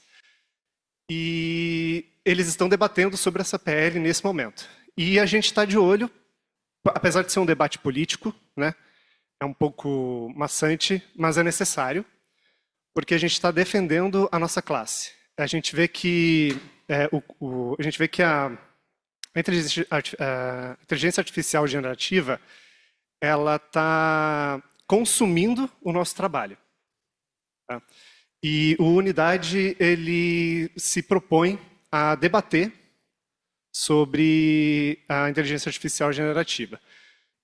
E eles estão debatendo sobre essa PL nesse momento. E a gente está de olho, apesar de ser um debate político, né? É um pouco maçante, mas é necessário porque a gente está defendendo a nossa classe. A gente vê que, é, o, o, a, gente vê que a, inteligência, a é, inteligência artificial generativa ela está consumindo o nosso trabalho. Tá? E o Unidade ele se propõe a debater sobre a inteligência artificial generativa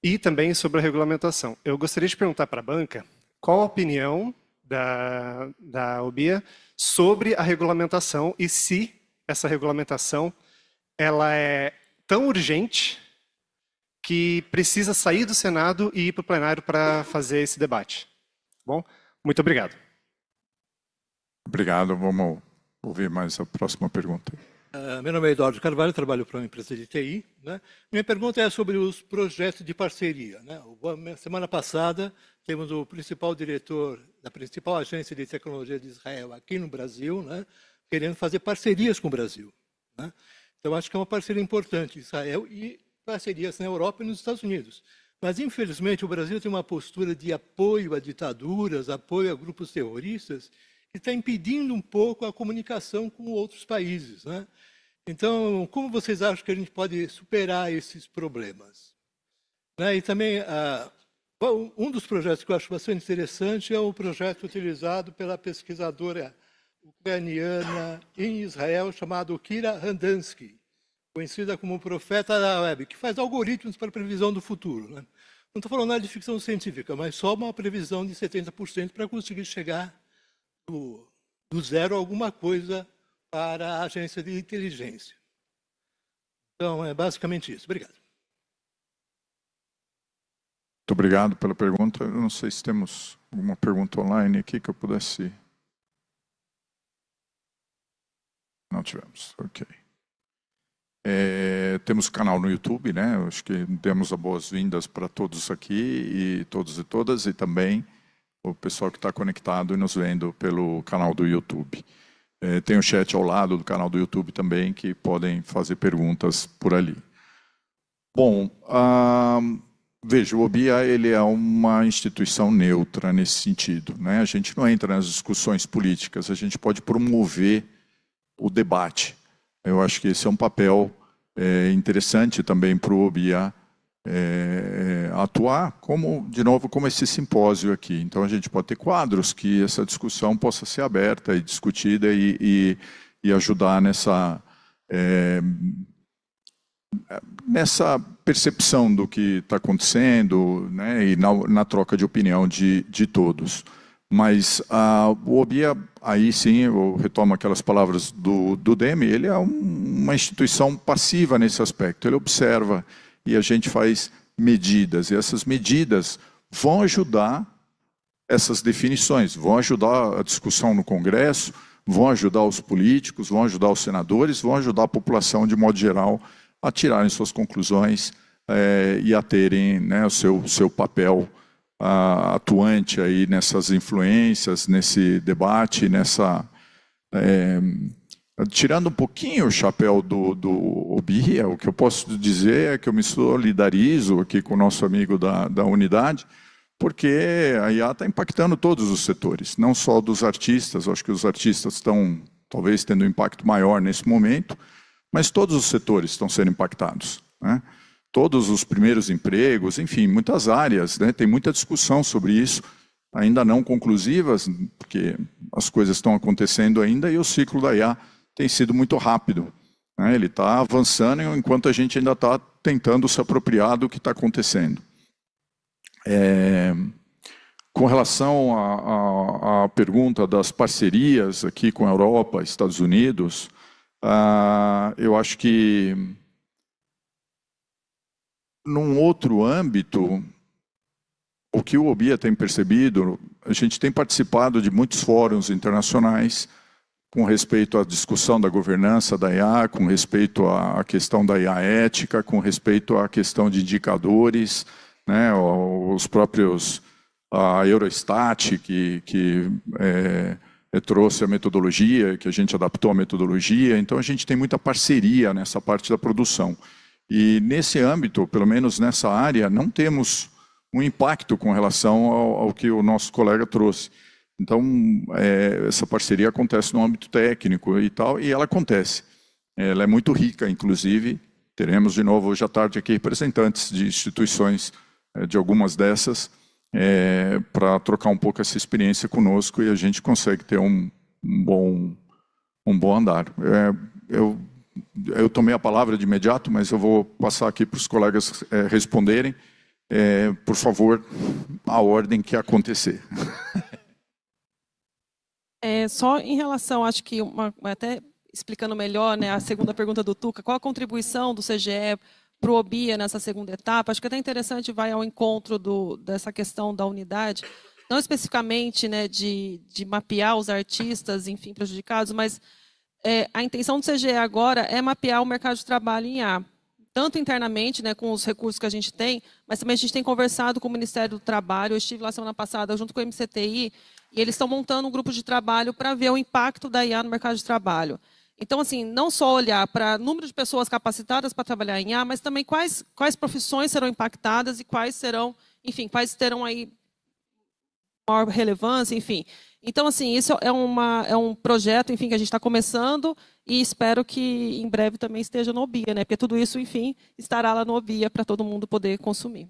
e também sobre a regulamentação. Eu gostaria de perguntar para a banca qual a opinião da, da OBIA sobre a regulamentação e se essa regulamentação ela é tão urgente que precisa sair do Senado e ir para o plenário para fazer esse debate. Bom, muito obrigado. Obrigado. Vamos ouvir mais a próxima pergunta. Uh, meu nome é Eduardo Carvalho, trabalho para uma empresa de TI. Né? Minha pergunta é sobre os projetos de parceria. Né? Semana passada, temos o principal diretor da principal agência de tecnologia de Israel aqui no Brasil, né, querendo fazer parcerias com o Brasil. Né? Então, acho que é uma parceria importante, Israel e parcerias na Europa e nos Estados Unidos. Mas, infelizmente, o Brasil tem uma postura de apoio a ditaduras, apoio a grupos terroristas, que está impedindo um pouco a comunicação com outros países. Né? Então, como vocês acham que a gente pode superar esses problemas? Né? E também, a, ah, um dos projetos que eu acho bastante interessante é o projeto utilizado pela pesquisadora ucraniana em Israel, chamado Kira Handansky, conhecida como profeta da web, que faz algoritmos para previsão do futuro. Né? Não estou falando nada de ficção científica, mas só uma previsão de 70% para conseguir chegar do, do zero a alguma coisa para a agência de inteligência. Então, é basicamente isso. Obrigado. Muito obrigado pela pergunta. Eu não sei se temos alguma pergunta online aqui que eu pudesse. Não tivemos, ok. É, temos o canal no YouTube, né? acho que demos as boas-vindas para todos aqui e todos e todas, e também o pessoal que está conectado e nos vendo pelo canal do YouTube. É, tem o chat ao lado do canal do YouTube também, que podem fazer perguntas por ali. Bom, a. Ah, Veja, o OBIA ele é uma instituição neutra nesse sentido. Né? A gente não entra nas discussões políticas, a gente pode promover o debate. Eu acho que esse é um papel é, interessante também para o OBIA é, é, atuar, como de novo como esse simpósio aqui. Então a gente pode ter quadros que essa discussão possa ser aberta e discutida e, e, e ajudar nessa é, nessa percepção do que está acontecendo né, e na, na, troca de opinião de, de todos. Mas a o OBIA, aí sim, eu retomo aquelas palavras do, do DEME, ele é um, uma instituição passiva nesse aspecto. Ele observa e a gente faz medidas. E essas medidas vão ajudar essas definições, vão ajudar a discussão no Congresso, vão ajudar os políticos, vão ajudar os senadores, vão ajudar a população de modo geral a tirarem suas conclusões é, e a terem né, o seu, seu papel a, ah, atuante aí nessas influências, nesse debate, nessa. É, tirando um pouquinho o chapéu do, do Obia, é o que eu posso dizer é que eu me solidarizo aqui com o nosso amigo da, da unidade, porque a IA está impactando todos os setores, não só dos artistas, acho que os artistas estão talvez tendo um impacto maior nesse momento, mas todos os setores estão sendo impactados. Né? Todos os primeiros empregos, enfim, muitas áreas, né? tem muita discussão sobre isso, ainda não conclusivas, porque as coisas estão acontecendo ainda e o ciclo da IA tem sido muito rápido. Né? Ele está avançando enquanto a gente ainda está tentando se apropriar do que está acontecendo. É, com relação à pergunta das parcerias aqui com a Europa, Estados Unidos, ah, eu acho que num outro âmbito, o que o OBIA tem percebido, a gente tem participado de muitos fóruns internacionais com respeito à discussão da governança da IA, com respeito à questão da IA ética, com respeito à questão de indicadores, né, os próprios a Eurostat, que, que é, trouxe a metodologia, que a gente adaptou a metodologia, então a gente tem muita parceria nessa parte da produção. E nesse âmbito, pelo menos nessa área, não temos um impacto com relação ao, ao que o nosso colega trouxe. Então, é, essa parceria acontece no âmbito técnico e tal, e ela acontece. Ela é muito rica, inclusive. Teremos de novo hoje à tarde aqui representantes de instituições é, de algumas dessas é, para trocar um pouco essa experiência conosco e a gente consegue ter um, um bom, um bom andar. É, eu, eu tomei a palavra de imediato, mas eu vou passar aqui para os colegas é, responderem. É, por favor, a ordem que acontecer. É, só em relação, acho que uma, até explicando melhor, né, a segunda pergunta do Tuca, qual a contribuição do CGE para o OBIA nessa segunda etapa, acho que é até interessante vai ao encontro do, dessa questão da unidade, não especificamente né, de, de mapear os artistas, enfim, prejudicados, mas é, a intenção do CGE agora é mapear o mercado de trabalho em A, tanto internamente, né, com os recursos que a gente tem, mas também a gente tem conversado com o Ministério do Trabalho. Eu estive lá semana passada junto com o MCTI e eles estão montando um grupo de trabalho para ver o impacto da IA no mercado de trabalho. Então, assim, não só olhar para o número de pessoas capacitadas para trabalhar em IA, mas também quais, quais profissões serão impactadas e quais serão, enfim, quais terão aí maior relevância, enfim. Então, assim, isso é, uma, é um projeto, enfim, que a gente está começando e espero que em breve também esteja no OBIA, né? Porque tudo isso, enfim, estará lá no OBIA para todo mundo poder consumir.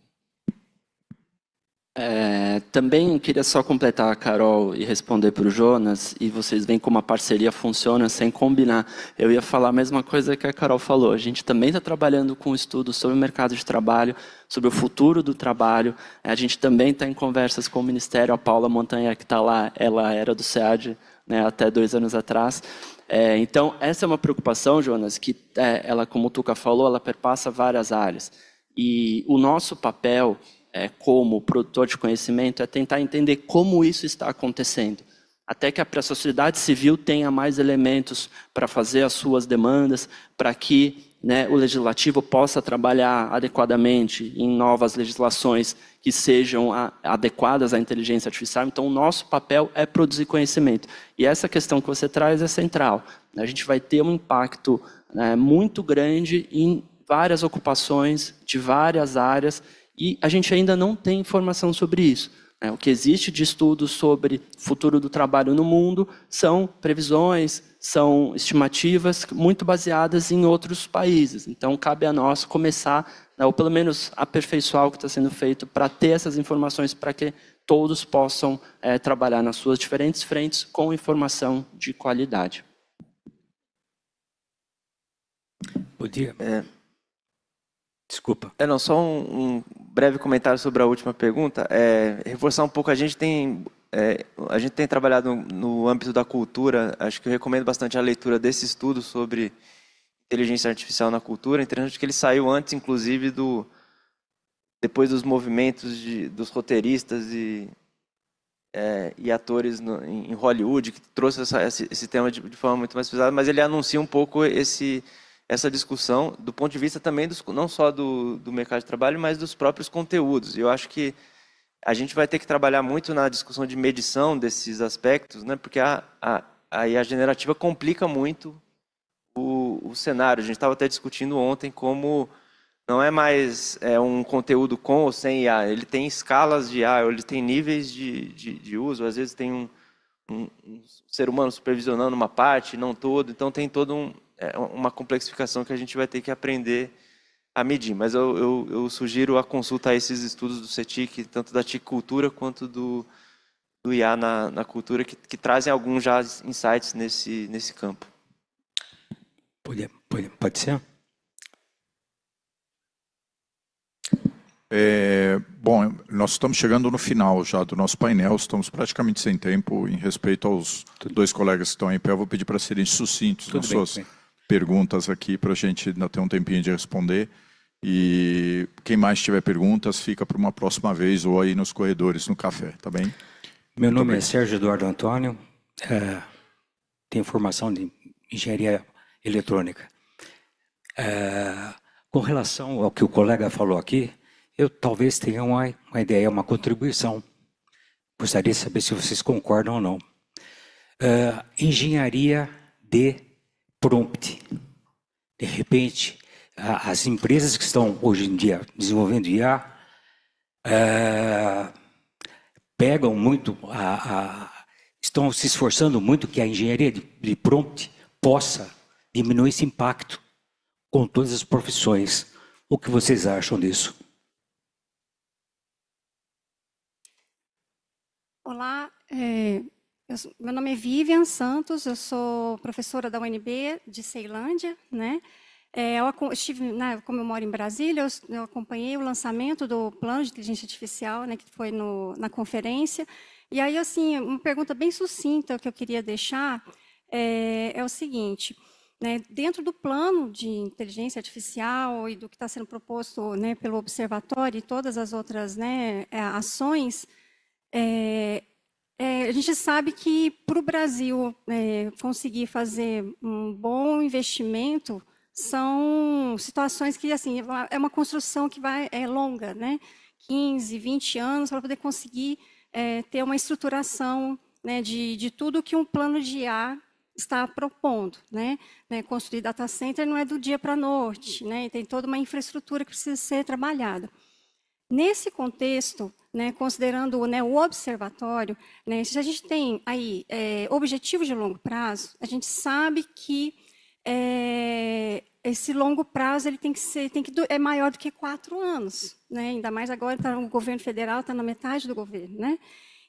É, também queria só completar a Carol e responder para o Jonas, e vocês veem como a parceria funciona sem combinar. Eu ia falar a mesma coisa que a Carol falou. A gente também está trabalhando com estudos sobre o mercado de trabalho, sobre o futuro do trabalho. A gente também está em conversas com o Ministério. A Paula Montanha, que está lá, ela era do SEAD né, até dois anos atrás. É, então, essa é uma preocupação, Jonas, que é, ela, como o Tuca falou, ela perpassa várias áreas. E o nosso papel é, como produtor de conhecimento, é tentar entender como isso está acontecendo, até que a sociedade civil tenha mais elementos para fazer as suas demandas, para que né, o legislativo possa trabalhar adequadamente em novas legislações que sejam a, adequadas à inteligência artificial. Então, o nosso papel é produzir conhecimento. E essa questão que você traz é central. A gente vai ter um impacto né, muito grande em várias ocupações, de várias áreas, e a gente ainda não tem informação sobre isso. Né? O que existe de estudos sobre futuro do trabalho no mundo são previsões, são estimativas muito baseadas em outros países. Então, cabe a nós começar, né, ou pelo menos aperfeiçoar o que está sendo feito para ter essas informações para que todos possam é, trabalhar nas suas diferentes frentes com informação de qualidade. Podia. É, Desculpa. É, não, só um, um, breve comentário sobre a última pergunta. É, reforçar um pouco, a gente tem. É, a gente tem trabalhado no âmbito da cultura, acho que eu recomendo bastante a leitura desse estudo sobre inteligência artificial na cultura, interessante que ele saiu antes, inclusive, do depois dos movimentos de, dos roteiristas e, é, e atores no, em Hollywood, que trouxe essa, esse, esse tema de, de forma muito mais pesada, mas ele anuncia um pouco esse, essa discussão do ponto de vista também dos, não só do, do mercado de trabalho, mas dos próprios conteúdos. E eu acho que a gente vai ter que trabalhar muito na discussão de medição desses aspectos, né? porque a, a, a generativa complica muito o, o cenário. A gente estava até discutindo ontem como não é mais é, um conteúdo com ou sem IA, ele tem escalas de IA, ele tem níveis de, de, de uso, às vezes tem um, um, um, ser humano supervisionando uma parte, não todo, então tem todo um, é uma complexificação que a gente vai ter que aprender a medir. Mas eu, eu, eu sugiro a consulta a esses estudos do CETIC, tanto da TIC Cultura quanto do, do IA na, na cultura, que, que, trazem alguns já insights nesse, nesse campo. Pode, pode, pode ser? É, bom, nós estamos chegando no final já do nosso painel, estamos praticamente sem tempo em respeito aos Tudo dois bem. colegas que estão em pé. Eu vou pedir para serem sucintos Tudo nas bem, suas bem perguntas aqui para a gente ainda ter um tempinho de responder. E quem mais tiver perguntas, fica para uma próxima vez ou aí nos corredores, no café, tá bem? Meu Muito nome é Sérgio Eduardo Antônio, é, tenho formação de engenharia eletrônica. É, com relação ao que o colega falou aqui, eu talvez tenha uma, uma ideia, uma contribuição. Gostaria de saber se vocês concordam ou não. É, engenharia de prompt. De repente, as empresas que estão hoje em dia desenvolvendo IA é, pegam muito, a, a, estão se esforçando muito que a engenharia de, de prompt possa diminuir esse impacto com todas as profissões. O que vocês acham disso? Olá, é, eu, meu nome é Vivian Santos, eu sou professora da UNB de Ceilândia, né? É, eu estive, né, como eu moro em Brasília, eu, eu, acompanhei o lançamento do plano de inteligência artificial, né, que foi no, na conferência. E aí, assim, uma pergunta bem sucinta que eu queria deixar é, é o seguinte: né, dentro do plano de inteligência artificial e do que está sendo proposto né, pelo observatório e todas as outras né, é, ações, é, é, a gente sabe que para o Brasil é, conseguir fazer um bom investimento são situações que assim é uma é construção que vai é longa, né? 15, 20 anos para poder conseguir é, ter uma estruturação né, de, de tudo que um plano de A está propondo, né? né? Construir data center não é do dia para a noite, né? Tem toda uma infraestrutura que precisa ser trabalhada. Nesse contexto, né, considerando né, o observatório, né, se a gente tem aí é, objetivos de longo prazo, a gente sabe que é, esse longo prazo ele tem que ser tem que é maior do que quatro anos, né? Ainda mais agora tá, o governo federal está na metade do governo, né?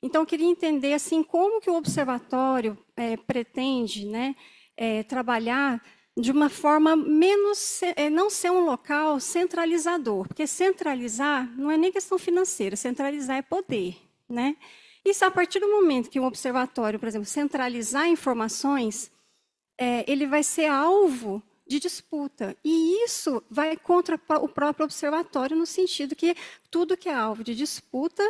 Então eu queria entender assim como que o observatório é, pretende, né, é, trabalhar de uma forma menos, eh, não ser um local centralizador, porque centralizar não é nem questão financeira, centralizar é poder, né? Isso a partir do momento que um observatório, por exemplo, centralizar informações, é, ele vai ser alvo de disputa. E isso vai contra o próprio observatório, no sentido que tudo que é alvo de disputa,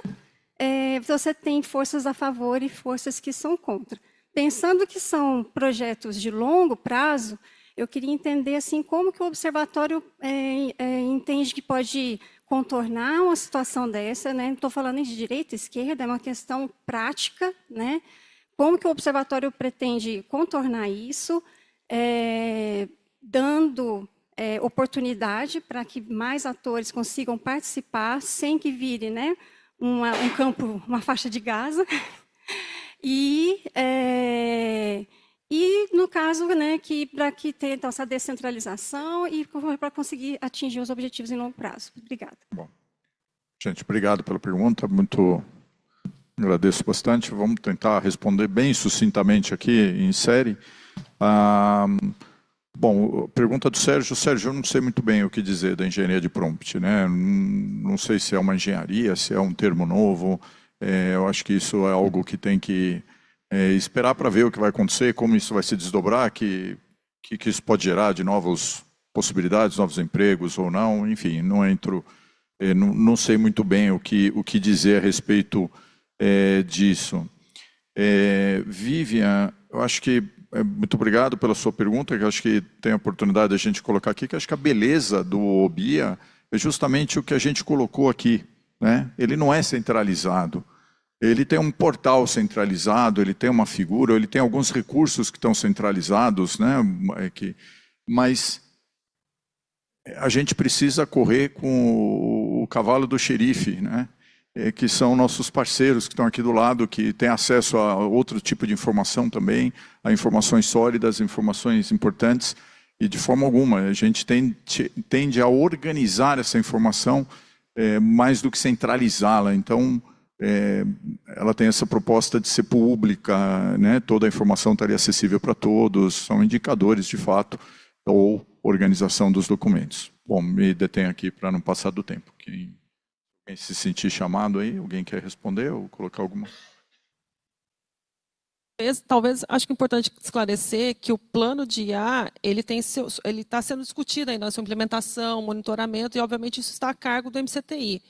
é, você tem forças a favor e forças que são contra. Pensando que são projetos de longo prazo, eu queria entender assim como que o observatório é, é, entende que pode contornar uma situação dessa, né? Não estou falando de direita e esquerda, é uma questão prática, né? Como que o observatório pretende contornar isso, é, dando é, oportunidade para que mais atores consigam participar sem que vire, né? Uma, um campo, uma faixa de Gaza. E é, e no caso, né, que para que tenha então, essa descentralização e para conseguir atingir os objetivos em longo prazo. Obrigada. Bom, gente, obrigado pela pergunta. Muito agradeço bastante. Vamos tentar responder bem sucintamente aqui em série. Ah, bom, pergunta do Sérgio. Sérgio, eu não sei muito bem o que dizer da engenharia de prompt, né? Não sei se é uma engenharia, se é um termo novo. É, eu acho que isso é algo que tem que é, esperar para ver o que vai acontecer, como isso vai se desdobrar, que, que, que isso pode gerar de novas possibilidades, novos empregos ou não. Enfim, não entro, é, não, não, sei muito bem o que, o que dizer a respeito é, disso. É, Vivian, eu acho que é, muito obrigado pela sua pergunta, que acho que tem a oportunidade a gente colocar aqui, que acho que a beleza do OBIA é justamente o que a gente colocou aqui. Né? Ele não é centralizado ele tem um portal centralizado, ele tem uma figura, ele tem alguns recursos que estão centralizados, né? Que, mas a gente precisa correr com o, cavalo do xerife, né? Eh, que são nossos parceiros que estão aqui do lado, que têm acesso a outro tipo de informação também, a informações sólidas, informações importantes, e de forma alguma. A gente tende, a organizar essa informação eh, mais do que centralizá-la. Então, é, ela tem essa proposta de ser pública, né? toda a informação estaria acessível para todos, são indicadores de fato, ou organização dos documentos. Bom, me detém aqui para não passar do tempo. Quem, quem, se sentir chamado aí, alguém quer responder ou colocar alguma Talvez, acho que é importante esclarecer que o plano de IA ele tem seu, ele está sendo discutido ainda, né? sua implementação, monitoramento e obviamente isso está a cargo do MCTI.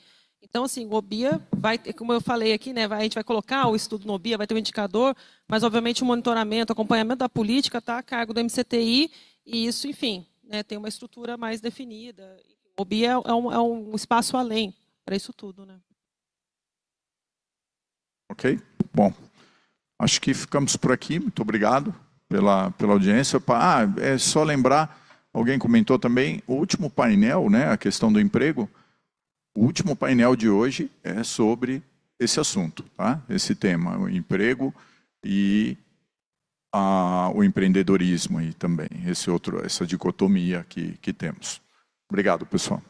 Então, assim, o OBIA vai, como eu falei aqui, né, vai, a gente vai colocar o estudo no OBIA, vai ter um indicador, mas, obviamente, o monitoramento, o acompanhamento da política está a cargo do MCTI, e isso, enfim, né, tem uma estrutura mais definida. O OBIA é um, é um espaço além para isso tudo. Né? Ok, bom. Acho que ficamos por aqui. Muito obrigado pela, pela audiência. Ah, é só lembrar, alguém comentou também, o último painel, né, a questão do emprego, o último painel de hoje é sobre esse assunto, tá? esse tema, o emprego e a, o empreendedorismo e também esse outro, essa dicotomia que, que temos. Obrigado, pessoal.